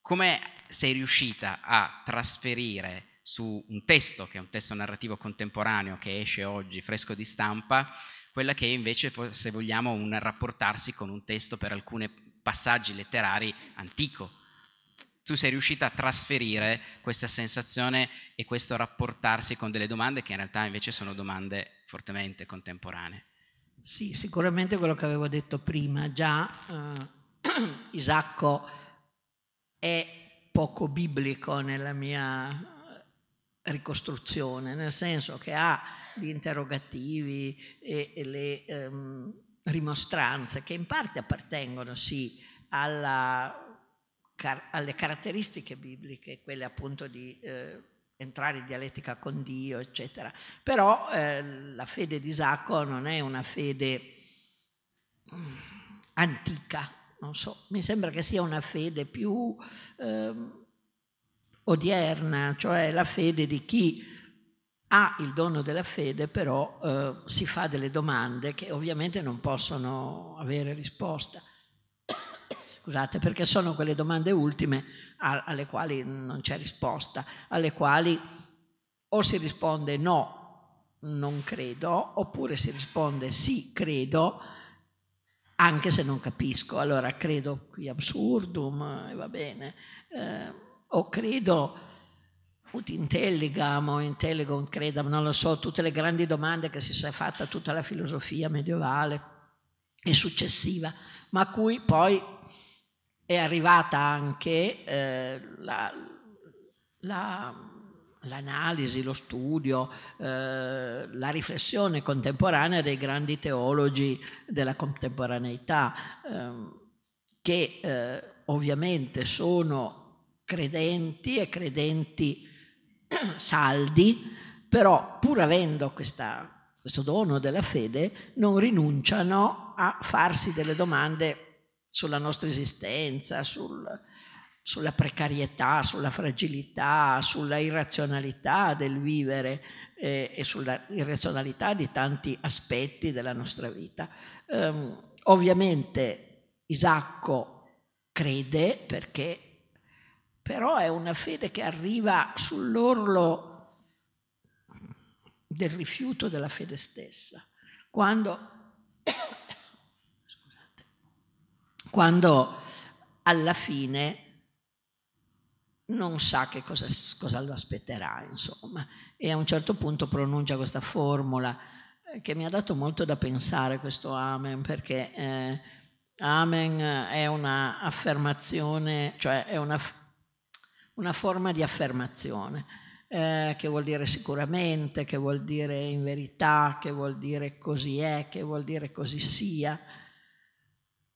A: come sei riuscita a trasferire su un testo, che è un testo narrativo contemporaneo che esce oggi fresco di stampa, quella che invece, se vogliamo, un rapportarsi con un testo per alcuni passaggi letterari antico, tu sei riuscita a trasferire questa sensazione e questo rapportarsi con delle domande che in realtà invece sono domande fortemente contemporanee.
D: Sì, sicuramente quello che avevo detto prima, già eh, Isacco è poco biblico nella mia ricostruzione, nel senso che ha gli interrogativi e, e le ehm, rimostranze che in parte appartengono sì alla car- alle caratteristiche bibliche, quelle appunto di eh, entrare in dialettica con Dio, eccetera. Però eh, la fede di Isacco non è una fede mm, antica, non so, mi sembra che sia una fede più eh, odierna, cioè la fede di chi ha il dono della fede, però eh, si fa delle domande che ovviamente non possono avere risposta scusate, perché sono quelle domande ultime alle quali non c'è risposta, alle quali o si risponde no, non credo, oppure si risponde sì, credo, anche se non capisco. Allora credo qui absurdum, e va bene, eh, o credo ut intelligam o intelligam credam, non lo so, tutte le grandi domande che si è fatta tutta la filosofia medievale e successiva, ma a cui poi è arrivata anche eh, la, la, l'analisi, lo studio, eh, la riflessione contemporanea dei grandi teologi della contemporaneità, ehm, eh, che ovviamente sono credenti e credenti saldi, però pur avendo questa, questo dono della fede non rinunciano a farsi delle domande sulla nostra esistenza, sul, sulla precarietà, sulla fragilità, sulla irrazionalità del vivere eh, e sulla irrazionalità di tanti aspetti della nostra vita. Um, ovviamente Isacco crede perché però è una fede che arriva sull'orlo del rifiuto della fede stessa, quando quando alla fine non sa che cosa, cosa, lo aspetterà, insomma, e a un certo punto pronuncia questa formula eh, che mi ha dato molto da pensare, questo Amen, perché eh, Amen eh, è un'affermazione, cioè è una, una forma di affermazione, eh, che vuol dire sicuramente, che vuol dire in verità, che vuol dire così è, che vuol dire così sia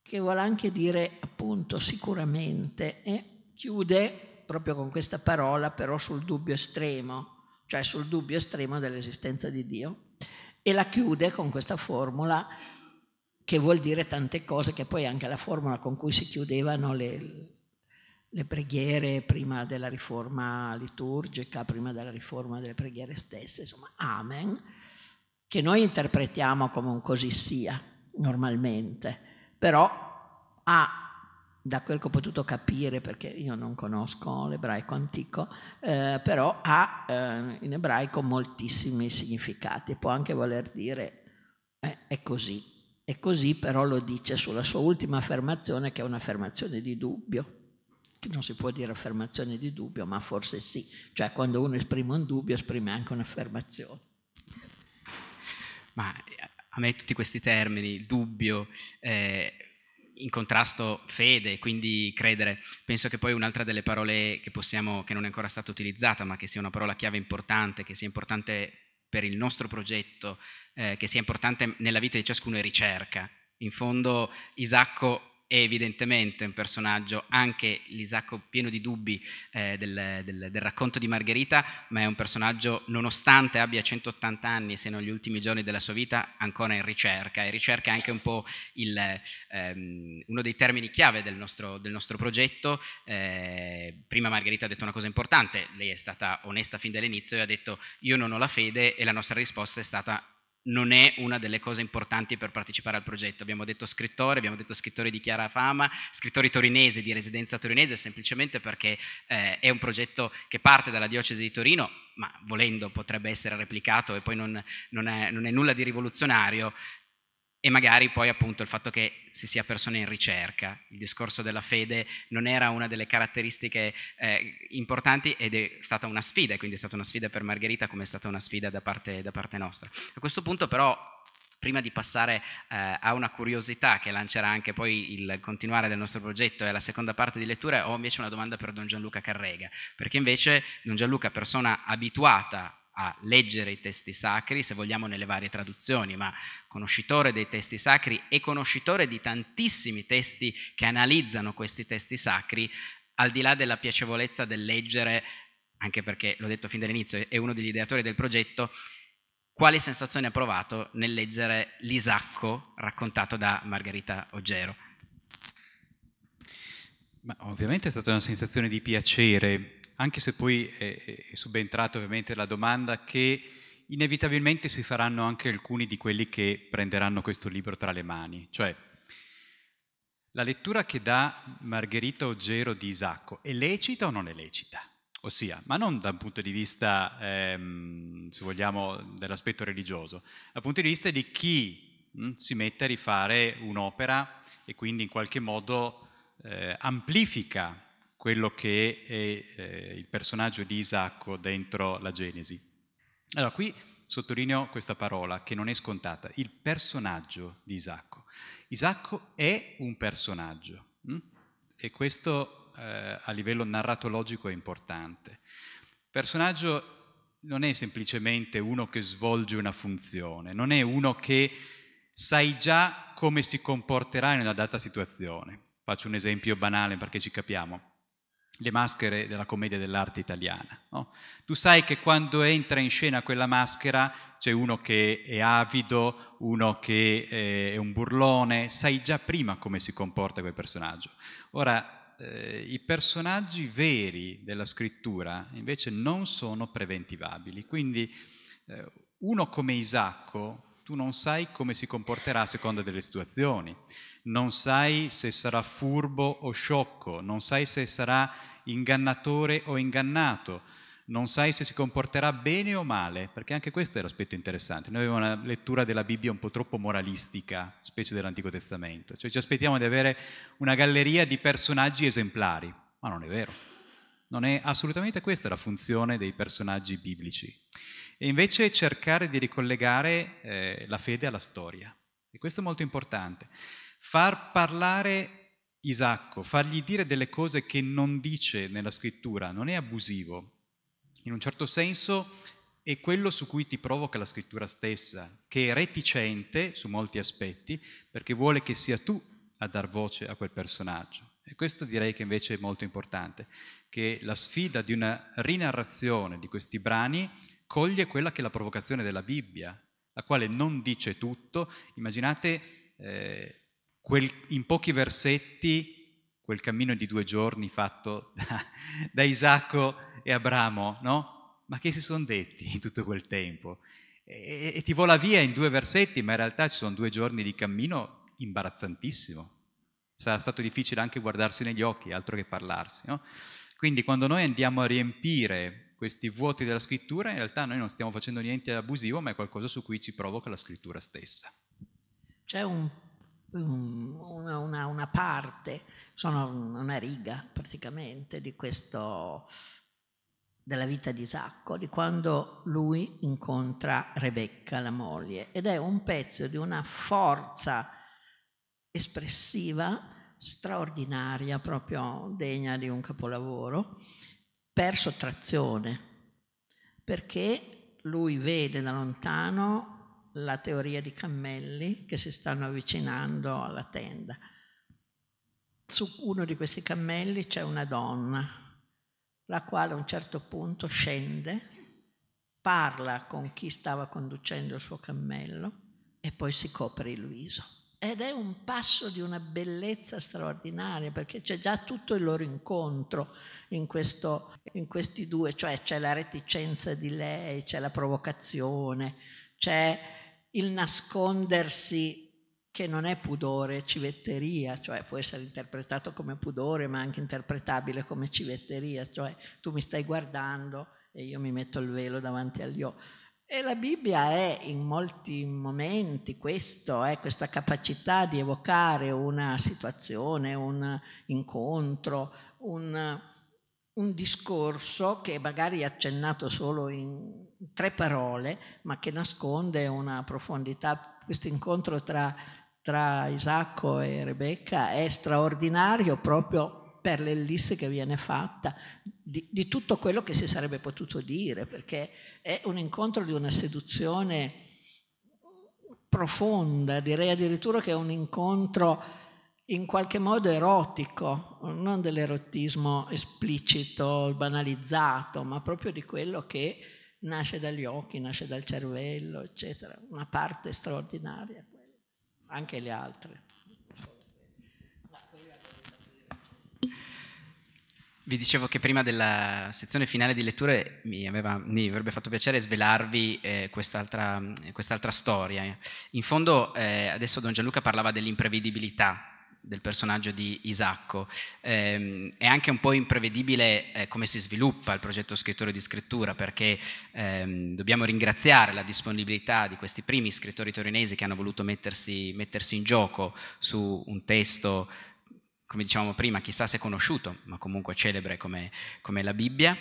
D: che vuole anche dire appunto sicuramente, eh? chiude proprio con questa parola però sul dubbio estremo, cioè sul dubbio estremo dell'esistenza di Dio, e la chiude con questa formula che vuol dire tante cose, che poi è anche la formula con cui si chiudevano le, le preghiere prima della riforma liturgica, prima della riforma delle preghiere stesse, insomma, Amen, che noi interpretiamo come un così sia normalmente però ha da quel che ho potuto capire, perché io non conosco l'ebraico antico, eh, però ha eh, in ebraico moltissimi significati, può anche voler dire eh, è così, è così però lo dice sulla sua ultima affermazione che è un'affermazione di dubbio, che non si può dire affermazione di dubbio, ma forse sì, cioè quando uno esprime un dubbio esprime anche un'affermazione.
A: Ma a me tutti questi termini, il dubbio, eh, in contrasto fede, quindi credere, penso che poi un'altra delle parole che possiamo, che non è ancora stata utilizzata, ma che sia una parola chiave importante, che sia importante per il nostro progetto, eh, che sia importante nella vita di ciascuno è ricerca. In fondo Isacco è evidentemente un personaggio, anche l'Isacco pieno di dubbi eh, del, del, del, racconto di Margherita, ma è un personaggio, nonostante abbia 180 anni, se non gli ultimi giorni della sua vita, ancora in ricerca. E ricerca è anche un po' il, ehm, uno dei termini chiave del nostro, del nostro progetto. Eh, prima Margherita ha detto una cosa importante, lei è stata onesta fin dall'inizio e ha detto io non ho la fede e la nostra risposta è stata non è una delle cose importanti per partecipare al progetto. Abbiamo detto scrittore, abbiamo detto scrittore di chiara fama, scrittori torinese, di residenza torinese, semplicemente perché eh, è un progetto che parte dalla diocesi di Torino, ma volendo potrebbe essere replicato e poi non, non, è, non è nulla di rivoluzionario e magari poi appunto il fatto che si sia persone in ricerca. Il discorso della fede non era una delle caratteristiche eh, importanti ed è stata una sfida, quindi è stata una sfida per Margherita come è stata una sfida da parte, da parte nostra. A questo punto però, prima di passare eh, a una curiosità che lancerà anche poi il continuare del nostro progetto e la seconda parte di lettura, ho invece una domanda per Don Gianluca Carrega, perché invece Don Gianluca, persona abituata a leggere i testi sacri, se vogliamo nelle varie traduzioni, ma conoscitore dei testi sacri e conoscitore di tantissimi testi che analizzano questi testi sacri, al di là della piacevolezza del leggere, anche perché l'ho detto fin dall'inizio, è uno degli ideatori del progetto, quale sensazione ha provato nel leggere l'Isacco raccontato da Margherita Ogero?
C: Ma ovviamente è stata una sensazione di piacere, anche se poi è, è subentrata ovviamente la domanda che inevitabilmente si faranno anche alcuni di quelli che prenderanno questo libro tra le mani, cioè la lettura che dà Margherita Oggero di Isacco è lecita o non è lecita? Ossia, ma non dal punto di vista, ehm, se vogliamo, dell'aspetto religioso, dal punto di vista di chi mh, hm, si mette a rifare un'opera e quindi in qualche modo eh, amplifica quello che è eh, il personaggio di Isacco dentro la Genesi. Allora, qui sottolineo questa parola che non è scontata, il personaggio di Isacco. Isacco è un personaggio mh? Mm? e questo eh, a livello narratologico è importante. Personaggio non è semplicemente uno che svolge una funzione, non è uno che sai già come si comporterà in una data situazione. Faccio un esempio banale perché ci capiamo le maschere della commedia dell'arte italiana. No? Tu sai che quando entra in scena quella maschera c'è uno che è avido, uno che eh, è un burlone, sai già prima come si comporta quel personaggio. Ora, eh, i personaggi veri della scrittura invece non sono preventivabili, quindi eh, uno come Isacco tu non sai come si comporterà a seconda delle situazioni non sai se sarà furbo o sciocco, non sai se sarà ingannatore o ingannato, non sai se si comporterà bene o male, perché anche questo è l'aspetto interessante. Noi abbiamo una lettura della Bibbia un po' troppo moralistica, specie dell'Antico Testamento, cioè ci aspettiamo di avere una galleria di personaggi esemplari, ma non è vero. Non è assolutamente questa la funzione dei personaggi biblici. E invece cercare di ricollegare eh, la fede alla storia. E questo è molto importante far parlare Isacco, fargli dire delle cose che non dice nella scrittura, non è abusivo. In un certo senso è quello su cui ti provoca la scrittura stessa, che è reticente su molti aspetti, perché vuole che sia tu a dar voce a quel personaggio. E questo direi che invece è molto importante, che la sfida di una rinarrazione di questi brani coglie quella che è la provocazione della Bibbia, la quale non dice tutto. Immaginate... Eh, quel, in pochi versetti, quel cammino di due giorni fatto da, da Isacco e Abramo, no? Ma che si sono detti in tutto quel tempo? E, e ti vola via in due versetti, ma in realtà ci sono due giorni di cammino imbarazzantissimo. Sarà stato difficile anche guardarsi negli occhi, altro che parlarsi, no? Quindi quando noi andiamo a riempire questi vuoti della scrittura, in realtà noi non stiamo facendo niente abusivo, ma è qualcosa su cui ci provoca la scrittura stessa.
D: C'è un una, una, una parte, sono una riga praticamente di questo, della vita di Isacco, di quando lui incontra Rebecca, la moglie, ed è un pezzo di una forza espressiva straordinaria, proprio degna di un capolavoro, per sottrazione, perché lui vede da lontano la teoria di cammelli che si stanno avvicinando alla tenda. Su uno di questi cammelli c'è una donna, la quale a un certo punto scende, parla con chi stava conducendo il suo cammello e poi si copre il viso. Ed è un passo di una bellezza straordinaria perché c'è già tutto il loro incontro in, questo, in questi due, cioè c'è la reticenza di lei, c'è la provocazione, c'è il nascondersi che non è pudore, civetteria, cioè può essere interpretato come pudore, ma anche interpretabile come civetteria, cioè tu mi stai guardando e io mi metto il velo davanti agli occhi. E la Bibbia è in molti momenti questo, eh, questa capacità di evocare una situazione, un incontro, un, un discorso che magari è accennato solo in tre parole, ma che nasconde una profondità. Questo incontro tra, tra Isacco e Rebecca è straordinario proprio per l'ellisse che viene fatta, di, di, tutto quello che si sarebbe potuto dire, perché è un incontro di una seduzione profonda, direi addirittura che è un incontro in qualche modo erotico, non dell'erotismo esplicito, banalizzato, ma proprio di quello che nasce dagli occhi, nasce dal cervello, eccetera, una parte straordinaria, anche le altre.
A: Vi dicevo che prima della sezione finale di letture mi, aveva, mi avrebbe fatto piacere svelarvi eh, quest'altra, quest'altra, storia. In fondo eh, adesso Don Gianluca parlava dell'imprevedibilità del personaggio di Isacco. Eh, è anche un po' imprevedibile eh, come si sviluppa il progetto Scrittore di Scrittura, perché ehm, dobbiamo ringraziare la disponibilità di questi primi scrittori torinesi che hanno voluto mettersi, mettersi in gioco su un testo come dicevamo prima, chissà se conosciuto, ma comunque celebre come, come la Bibbia,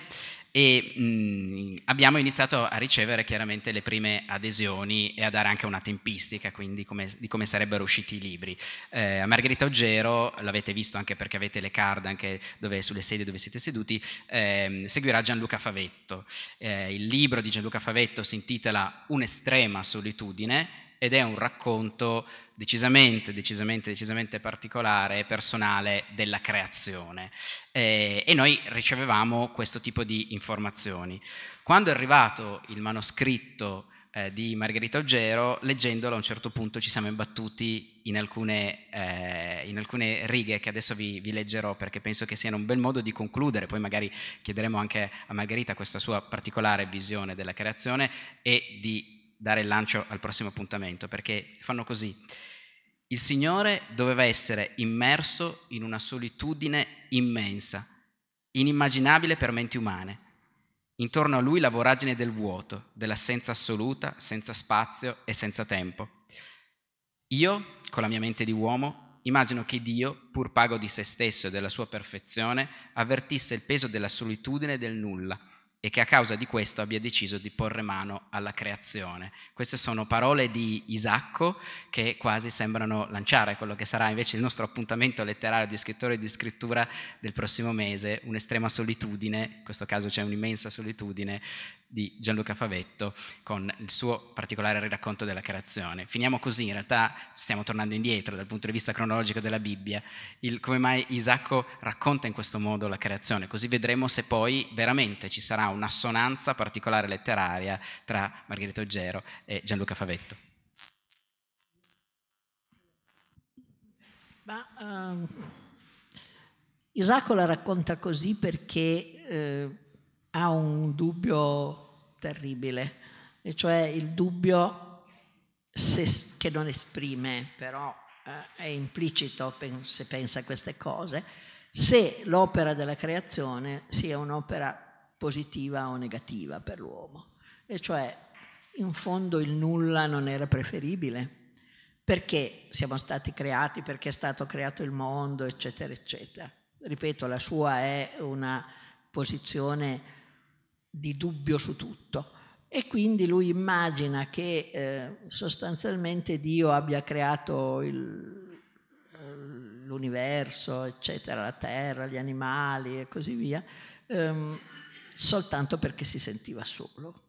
A: e mh, mm, abbiamo iniziato a ricevere chiaramente le prime adesioni e a dare anche una tempistica quindi come, di come sarebbero usciti i libri. Eh, a Margherita Oggero, l'avete visto anche perché avete le card anche dove, sulle sedie dove siete seduti, eh, seguirà Gianluca Favetto. Eh, il libro di Gianluca Favetto si intitola Un'estrema solitudine ed è un racconto decisamente, decisamente, decisamente particolare e personale della creazione. Eh, e noi ricevevamo questo tipo di informazioni. Quando è arrivato il manoscritto eh, di Margherita Oggero, leggendolo a un certo punto ci siamo imbattuti in alcune, eh, in alcune righe che adesso vi, vi, leggerò perché penso che siano un bel modo di concludere, poi magari chiederemo anche a Margherita questa sua particolare visione della creazione e di dare il lancio al prossimo appuntamento, perché fanno così. Il Signore doveva essere immerso in una solitudine immensa, inimmaginabile per menti umane. Intorno a lui la voragine del vuoto, dell'assenza assoluta, senza spazio e senza tempo. Io, con la mia mente di uomo, immagino che Dio, pur pago di se stesso e della sua perfezione, avvertisse il peso della solitudine e del nulla e che a causa di questo abbia deciso di porre mano alla creazione. Queste sono parole di Isacco che quasi sembrano lanciare quello che sarà invece il nostro appuntamento letterario di scrittore e di scrittura del prossimo mese, un'estrema solitudine, in questo caso c'è un'immensa solitudine, di Gianluca Favetto con il suo particolare racconto della creazione. Finiamo così, in realtà stiamo tornando indietro dal punto di vista cronologico della Bibbia, il, come mai Isacco racconta in questo modo la creazione, così vedremo se poi veramente ci sarà un'assonanza particolare letteraria tra Margherita Oggero e Gianluca Favetto.
D: Ma, um, Isacco la racconta così perché... Eh, ha un dubbio terribile, e cioè il dubbio se, che non esprime, però eh, è implicito se pensa a queste cose, se l'opera della creazione sia un'opera positiva o negativa per l'uomo. E cioè, in fondo il nulla non era preferibile, perché siamo stati creati, perché è stato creato il mondo, eccetera, eccetera. Ripeto, la sua è una posizione di dubbio su tutto. E quindi lui immagina che eh, sostanzialmente Dio abbia creato il, eh, l'universo, eccetera, la terra, gli animali e così via, ehm, soltanto perché si sentiva solo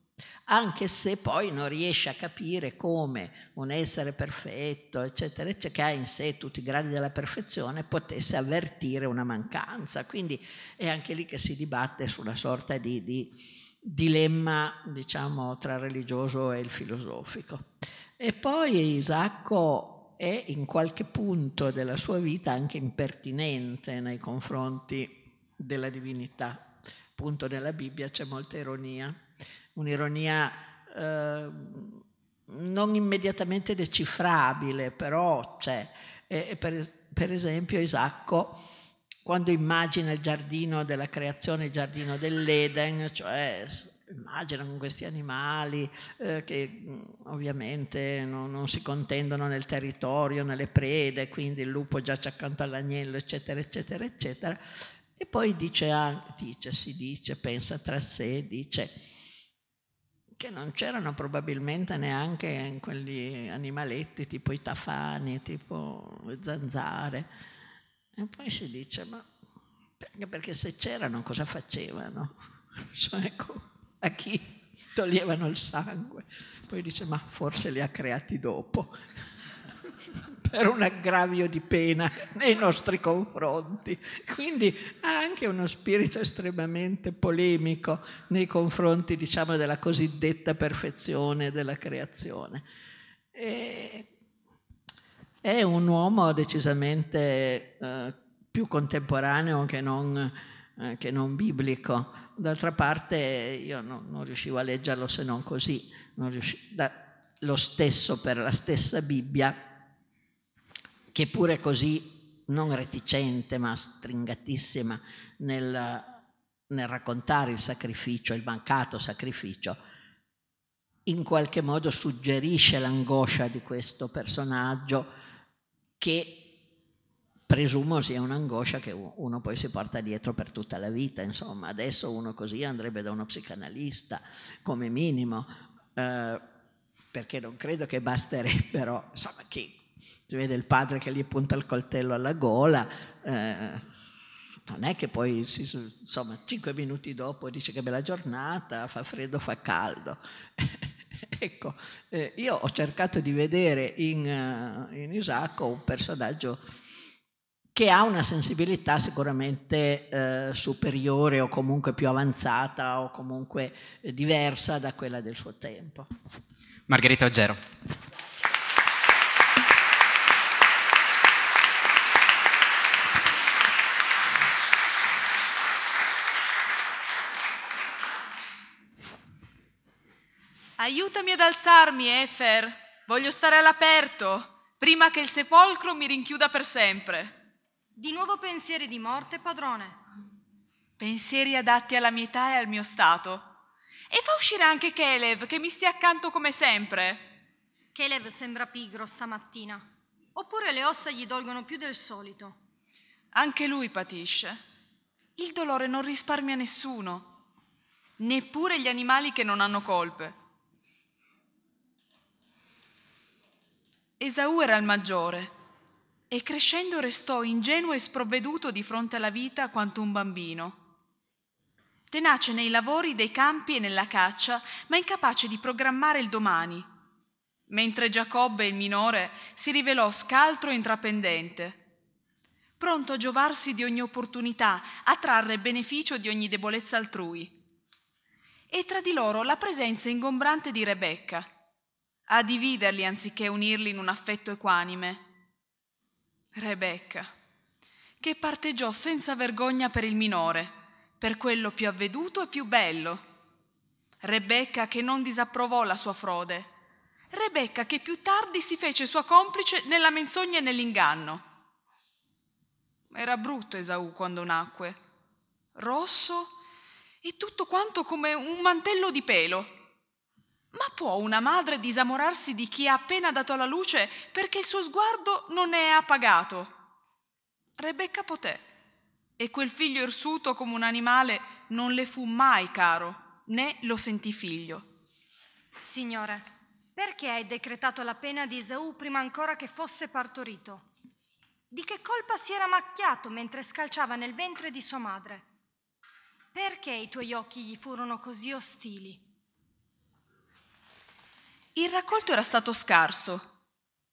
D: anche se poi non riesce a capire come un essere perfetto, eccetera, eccetera, che ha in sé tutti i gradi della perfezione, potesse avvertire una mancanza. Quindi è anche lì che si dibatte su una sorta di, di dilemma, diciamo, tra religioso e il filosofico. E poi Isacco è in qualche punto della sua vita anche impertinente nei confronti della divinità. Appunto nella Bibbia c'è molta ironia un'ironia eh, non immediatamente decifrabile, però c'è. E, per, per, esempio Isacco, quando immagina il giardino della creazione, il giardino dell'Eden, cioè immagina con questi animali eh, che ovviamente non, non, si contendono nel territorio, nelle prede, quindi il lupo giace accanto all'agnello, eccetera, eccetera, eccetera. E poi dice, ah, dice si dice, pensa tra sé, dice che non c'erano probabilmente neanche in quegli animaletti tipo i tafani, tipo le zanzare. E poi si dice, ma perché, perché se c'erano cosa facevano? So, cioè, ecco, a chi toglievano il sangue? Poi dice, ma forse li ha creati dopo. per un aggravio di pena nei nostri confronti. Quindi ha anche uno spirito estremamente polemico nei confronti, diciamo, della cosiddetta perfezione della creazione. E è un uomo decisamente eh, più contemporaneo che non, eh, che non, biblico. D'altra parte io no, non riuscivo a leggerlo se non così, non riusci- da, lo stesso per la stessa Bibbia che pure così non reticente ma stringatissima nel, nel raccontare il sacrificio, il mancato sacrificio, in qualche modo suggerisce l'angoscia di questo personaggio che presumo sia un'angoscia che uno poi si porta dietro per tutta la vita, insomma, adesso uno così andrebbe da uno psicanalista come minimo, eh, perché non credo che basterebbero, insomma, chi, si vede il padre che gli punta il coltello alla gola, eh, non è che poi, si, insomma, cinque minuti dopo dice che bella giornata, fa freddo, fa caldo. ecco, eh, io ho cercato di vedere in, eh, in Isacco un personaggio che ha una sensibilità sicuramente eh, superiore o comunque più avanzata o comunque eh, diversa da quella del suo tempo.
A: Margherita Oggero.
F: Aiutami ad alzarmi, Efer. Voglio stare all'aperto, prima che il sepolcro mi rinchiuda per sempre. Di nuovo pensieri di morte, padrone. Pensieri adatti alla mia età e al mio stato. E fa uscire anche Kelev, che mi stia accanto come sempre.
E: Kelev sembra pigro stamattina.
F: Oppure le ossa gli dolgono più del solito. Anche lui patisce. Il dolore non risparmia nessuno, neppure gli animali che non hanno colpe. Esaù era il maggiore e crescendo restò ingenuo e sprovveduto di fronte alla vita quanto un bambino. Tenace nei lavori dei campi e nella caccia, ma incapace di programmare il domani, mentre Giacobbe, il minore, si rivelò scaltro e intraprendente, pronto a giovarsi di ogni opportunità, a trarre beneficio di ogni debolezza altrui. E tra di loro la presenza ingombrante di Rebecca, a dividerli anziché unirli in un affetto equanime. Rebecca, che parteggiò senza vergogna per il minore, per quello più avveduto e più bello. Rebecca che non disapprovò la sua frode. Rebecca che più tardi si fece sua complice nella menzogna e nell'inganno. Era brutto Esaù quando nacque, rosso e tutto quanto come un mantello di pelo. Ma può una madre disamorarsi di chi ha appena dato alla luce perché il suo sguardo non è appagato? Rebecca poté, e quel figlio irsuto come un animale non le fu mai caro, né lo sentì figlio.
E: Signore, perché hai decretato la pena di Esaù prima ancora che fosse partorito? Di che colpa si era macchiato mentre scalciava nel ventre di sua madre? Perché i tuoi occhi gli furono così ostili?
F: Il raccolto era stato scarso.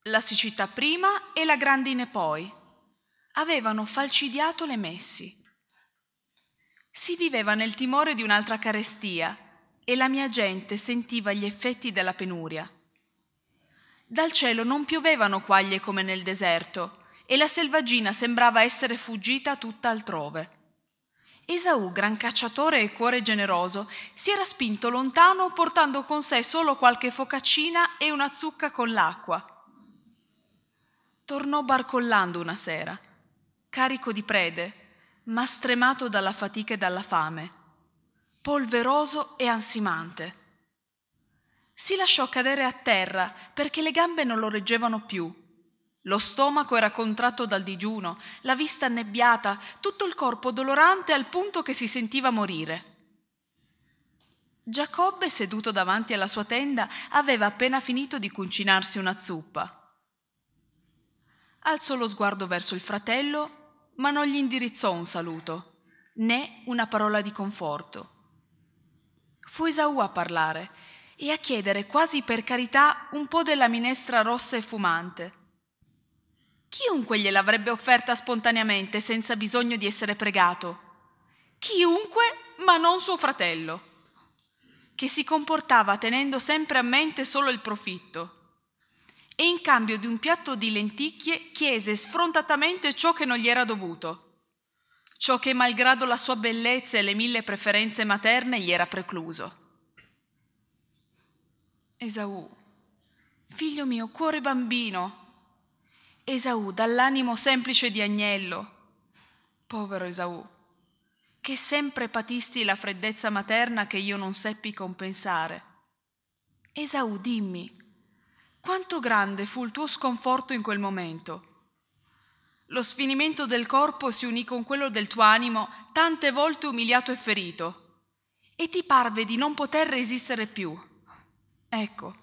F: La siccità prima e la grandine poi avevano falcidiato le messi. Si viveva nel timore di un'altra carestia e la mia gente sentiva gli effetti della penuria. Dal cielo non piovevano quaglie come nel deserto e la selvaggina sembrava essere fuggita tutta altrove. Esaù, gran cacciatore e cuore generoso, si era spinto lontano portando con sé solo qualche focaccina e una zucca con l'acqua. Tornò barcollando una sera, carico di prede, ma stremato dalla fatica e dalla fame, polveroso e ansimante. Si lasciò cadere a terra perché le gambe non lo reggevano più lo stomaco era contratto dal digiuno, la vista annebbiata, tutto il corpo dolorante al punto che si sentiva morire. Giacobbe, seduto davanti alla sua tenda, aveva appena finito di cucinarsi una zuppa. Alzò lo sguardo verso il fratello, ma non gli indirizzò un saluto, né una parola di conforto. Fu Esaù a parlare e a chiedere quasi per carità un po' della minestra rossa e fumante Chiunque gliel'avrebbe offerta spontaneamente senza bisogno di essere pregato. Chiunque, ma non suo fratello, che si comportava tenendo sempre a mente solo il profitto. E in cambio di un piatto di lenticchie chiese sfrontatamente ciò che non gli era dovuto, ciò che malgrado la sua bellezza e le mille preferenze materne gli era precluso. Esaù, figlio mio, cuore bambino, Esaù dall'animo semplice di agnello, povero Esaù, che sempre patisti la freddezza materna che io non seppi compensare. Esaù, dimmi, quanto grande fu il tuo sconforto in quel momento? Lo sfinimento del corpo si unì con quello del tuo animo, tante volte umiliato e ferito, e ti parve di non poter resistere più. Ecco,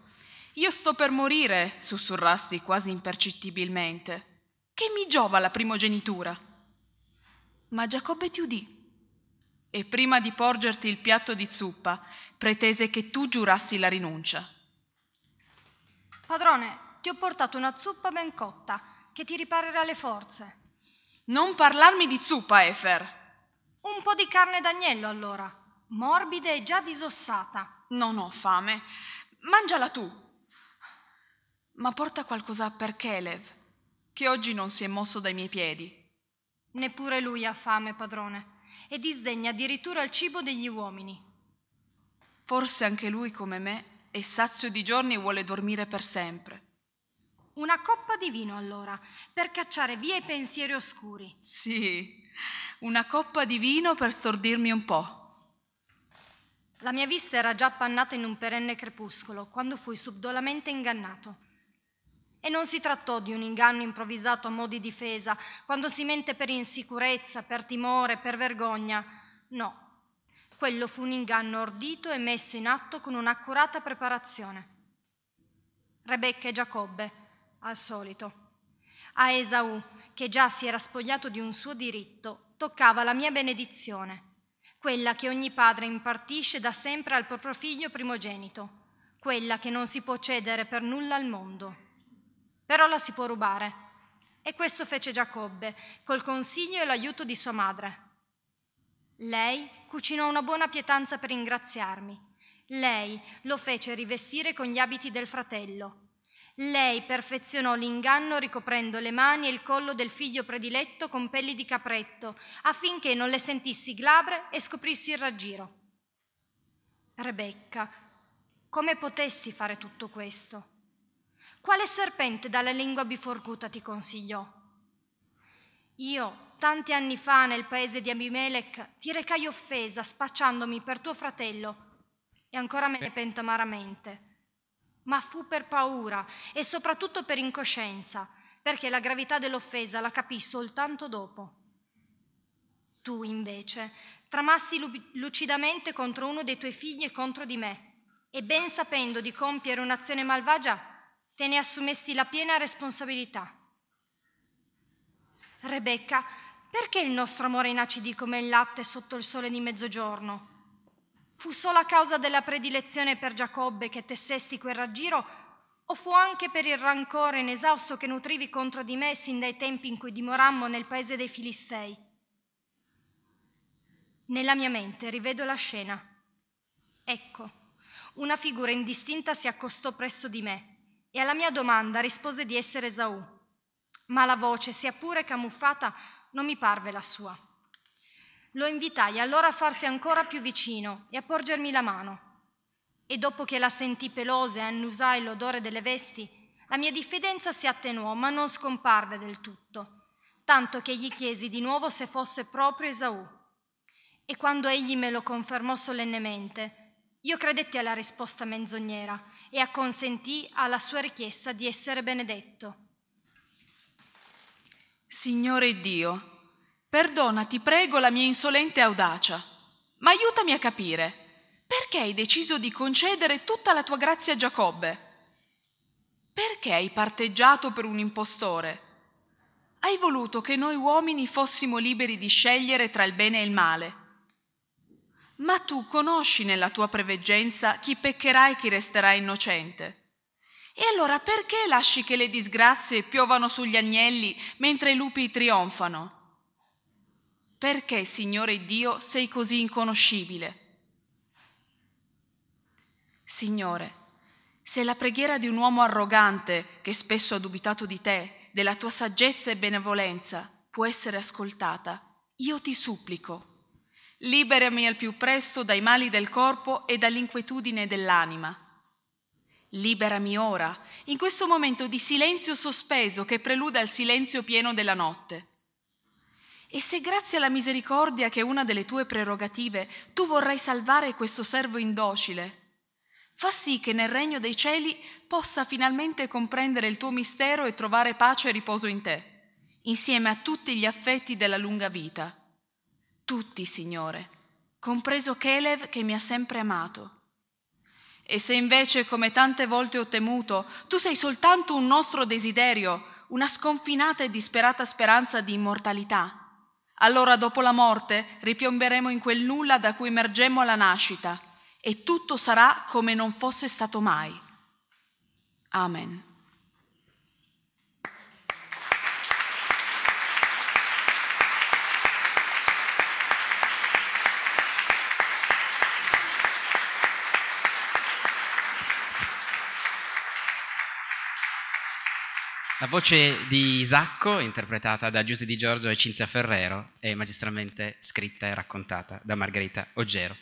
F: io sto per morire, sussurrassi quasi impercettibilmente. Che mi giova la primogenitura? Ma Giacobbe ti udì e prima di porgerti il piatto di zuppa pretese che tu giurassi la rinuncia.
E: Padrone, ti ho portato una zuppa ben cotta che ti riparerà le forze.
F: Non parlarmi di zuppa, Efer.
E: Un po' di carne d'agnello allora, morbida e già disossata. Non
F: ho fame. Mangiala tu ma porta qualcosa per Kelev, che oggi non si è mosso dai miei piedi. Neppure lui ha fame, padrone, e disdegna addirittura il cibo degli uomini. Forse anche lui, come me, è sazio di giorni e vuole dormire per sempre. Una coppa di vino allora, per cacciare via i pensieri oscuri. Sì, una coppa di vino per stordirmi un po'.
E: La mia vista era già appannata in un perenne crepuscolo, quando fui subdolamente ingannato. E non si trattò di un inganno improvvisato a mo' di difesa, quando si mente per insicurezza, per timore, per vergogna. No, quello fu un inganno ordito e messo in atto con un'accurata preparazione. Rebecca e Giacobbe, al solito. A Esaù, che già si era spogliato di un suo diritto, toccava la mia benedizione, quella che ogni padre impartisce da sempre al proprio figlio primogenito, quella che non si può cedere per nulla al mondo però la si può rubare. E questo fece Giacobbe, col consiglio e l'aiuto di sua madre. Lei cucinò una buona pietanza per ringraziarmi. Lei lo fece rivestire con gli abiti del fratello. Lei perfezionò l'inganno ricoprendo le mani e il collo del figlio prediletto con pelli di capretto, affinché non le sentissi glabre e scoprissi il raggiro. Rebecca, come potesti fare tutto questo? Quale serpente dalla lingua biforcuta ti consigliò? Io, tanti anni fa, nel paese di Abimelech, ti recai offesa spacciandomi per tuo fratello e ancora me ne pento amaramente. Ma fu per paura e soprattutto per incoscienza, perché la gravità dell'offesa la capì soltanto dopo. Tu, invece, tramasti lucidamente contro uno dei tuoi figli e contro di me, e ben sapendo di compiere un'azione malvagia, te ne assumesti la piena responsabilità. Rebecca, perché il nostro amore inacidì come il latte sotto il sole di mezzogiorno? Fu solo a causa della predilezione per Giacobbe che tessesti quel raggiro o fu anche per il rancore inesausto che nutrivi contro di me sin dai tempi in cui dimorammo nel paese dei Filistei? Nella mia mente rivedo la scena. Ecco, una figura indistinta si accostò presso di me e alla mia domanda rispose di essere Esaù, ma la voce, sia pure camuffata, non mi parve la sua. Lo invitai allora a farsi ancora più vicino e a porgermi la mano. E dopo che la sentì pelosa e annusai l'odore delle vesti, la mia diffidenza si attenuò, ma non scomparve del tutto, tanto che gli chiesi di nuovo se fosse proprio Esaù. E quando egli me lo confermò solennemente, io credetti alla risposta menzognera e acconsentì alla sua richiesta di essere benedetto.
F: Signore Dio, perdona, ti prego, la mia insolente audacia, ma aiutami a capire perché hai deciso di concedere tutta la tua grazia a Giacobbe? Perché hai parteggiato per un impostore? Hai voluto che noi uomini fossimo liberi di scegliere tra il bene e il male ma tu conosci nella tua preveggenza chi peccherà e chi resterà innocente. E allora perché lasci che le disgrazie piovano sugli agnelli mentre i lupi trionfano? Perché, Signore Dio, sei così inconoscibile? Signore, se la preghiera di un uomo arrogante, che spesso ha dubitato di te, della tua saggezza e benevolenza, può essere ascoltata, io ti supplico, Liberami al più presto dai mali del corpo e dall'inquietudine dell'anima. Liberami ora, in questo momento di silenzio sospeso che preluda al silenzio pieno della notte. E se grazie alla misericordia che è una delle tue prerogative, tu vorrai salvare questo servo indocile, fa sì che nel regno dei cieli possa finalmente comprendere il tuo mistero e trovare pace e riposo in te, insieme a tutti gli affetti della lunga vita tutti, Signore, compreso Kelev che mi ha sempre amato. E se invece, come tante volte ho temuto, tu sei soltanto un nostro desiderio, una sconfinata e disperata speranza di immortalità, allora dopo la morte ripiomberemo in quel nulla da cui emergemmo alla nascita, e tutto sarà come non fosse stato mai. Amen.
A: La voce di Isacco, interpretata da Giuse Di Giorgio e Cinzia Ferrero, è magistralmente scritta e raccontata da Margherita Oggero.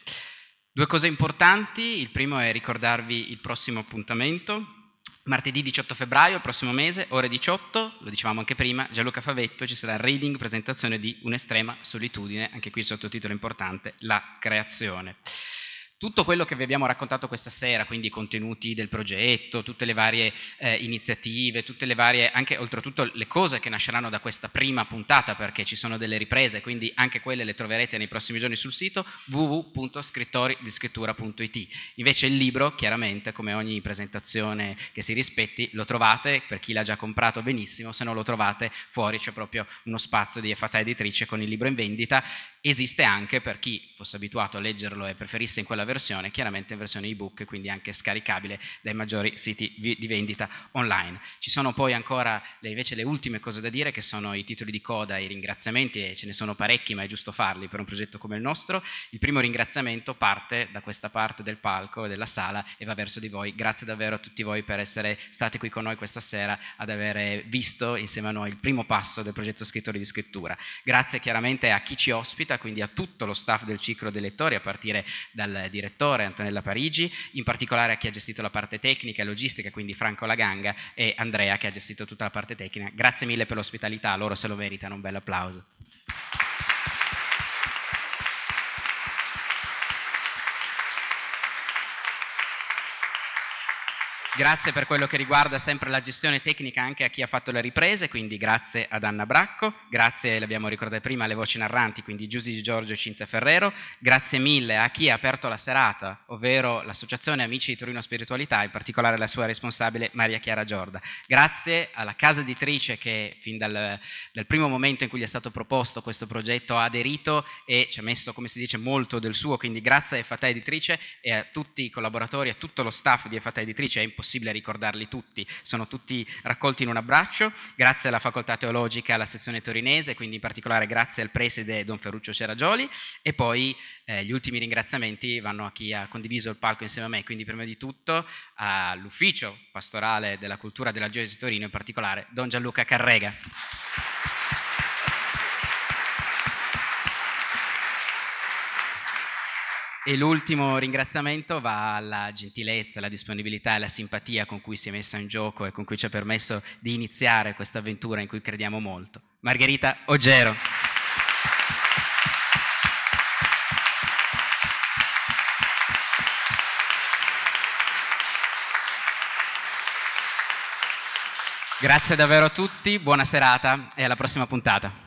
A: Due cose importanti, il primo è ricordarvi il prossimo appuntamento, martedì 18 febbraio, prossimo mese, ore 18, lo dicevamo anche prima, Gianluca Favetto ci sarà il reading, presentazione di Un'estrema solitudine, anche qui il sottotitolo importante, La creazione. Tutto quello che vi abbiamo raccontato questa sera, quindi i contenuti del progetto, tutte le varie eh, iniziative, tutte le varie, anche oltretutto le cose che nasceranno da questa prima puntata, perché ci sono delle riprese, quindi anche quelle le troverete nei prossimi giorni sul sito www.scrittoridiscrittura.it. Invece il libro, chiaramente, come ogni presentazione che si rispetti, lo trovate, per chi l'ha già comprato benissimo, se non lo trovate fuori c'è proprio uno spazio di Fatà Editrice con il libro in vendita Esiste anche per chi fosse abituato a leggerlo e preferisse in quella versione, chiaramente in versione ebook, quindi anche scaricabile dai maggiori siti di vendita online. Ci sono poi ancora le, invece le ultime cose da dire che sono i titoli di coda, i ringraziamenti e ce ne sono parecchi, ma è giusto farli per un progetto come il nostro. Il primo ringraziamento parte da questa parte del palco e della sala e va verso di voi. Grazie davvero a tutti voi per essere stati qui con noi questa sera ad aver visto insieme a noi il primo passo del progetto Scrittori di Scrittura. Grazie chiaramente a chi ci ospita quindi a tutto lo staff del ciclo dei lettori, a partire dal direttore Antonella Parigi, in particolare a chi ha gestito la parte tecnica e logistica, quindi Franco Laganga e Andrea che ha gestito tutta la parte tecnica. Grazie mille per l'ospitalità, loro se lo meritano un bel applauso. Grazie per quello che riguarda sempre la gestione tecnica anche a chi ha fatto le riprese, quindi grazie ad Anna Bracco, grazie, l'abbiamo ricordato prima, alle voci narranti, quindi Giusy Giorgio e Cinzia Ferrero, grazie mille a chi ha aperto la serata, ovvero l'associazione Amici di Torino Spiritualità, in particolare la sua responsabile Maria Chiara Giorda. Grazie alla casa editrice che fin dal, dal primo momento in cui gli è stato proposto questo progetto ha aderito e ci ha messo, come si dice, molto del suo, quindi grazie a Efata Editrice e a tutti i collaboratori, a tutto lo staff di Efata Editrice, è impossibile impossibile ricordarli tutti, sono tutti raccolti in un abbraccio, grazie alla facoltà teologica, alla sezione torinese, quindi in particolare grazie al preside Don Ferruccio Ceragioli e poi eh, gli ultimi ringraziamenti vanno a chi ha condiviso il palco insieme a me, quindi prima di tutto all'ufficio pastorale della cultura della Diocesi di Torino, in particolare Don Gianluca Carrega. E l'ultimo ringraziamento va alla gentilezza, alla disponibilità e alla simpatia con cui si è messa in gioco e con cui ci ha permesso di iniziare questa avventura in cui crediamo molto. Margherita Ogero. Grazie davvero a tutti, buona serata e alla prossima puntata.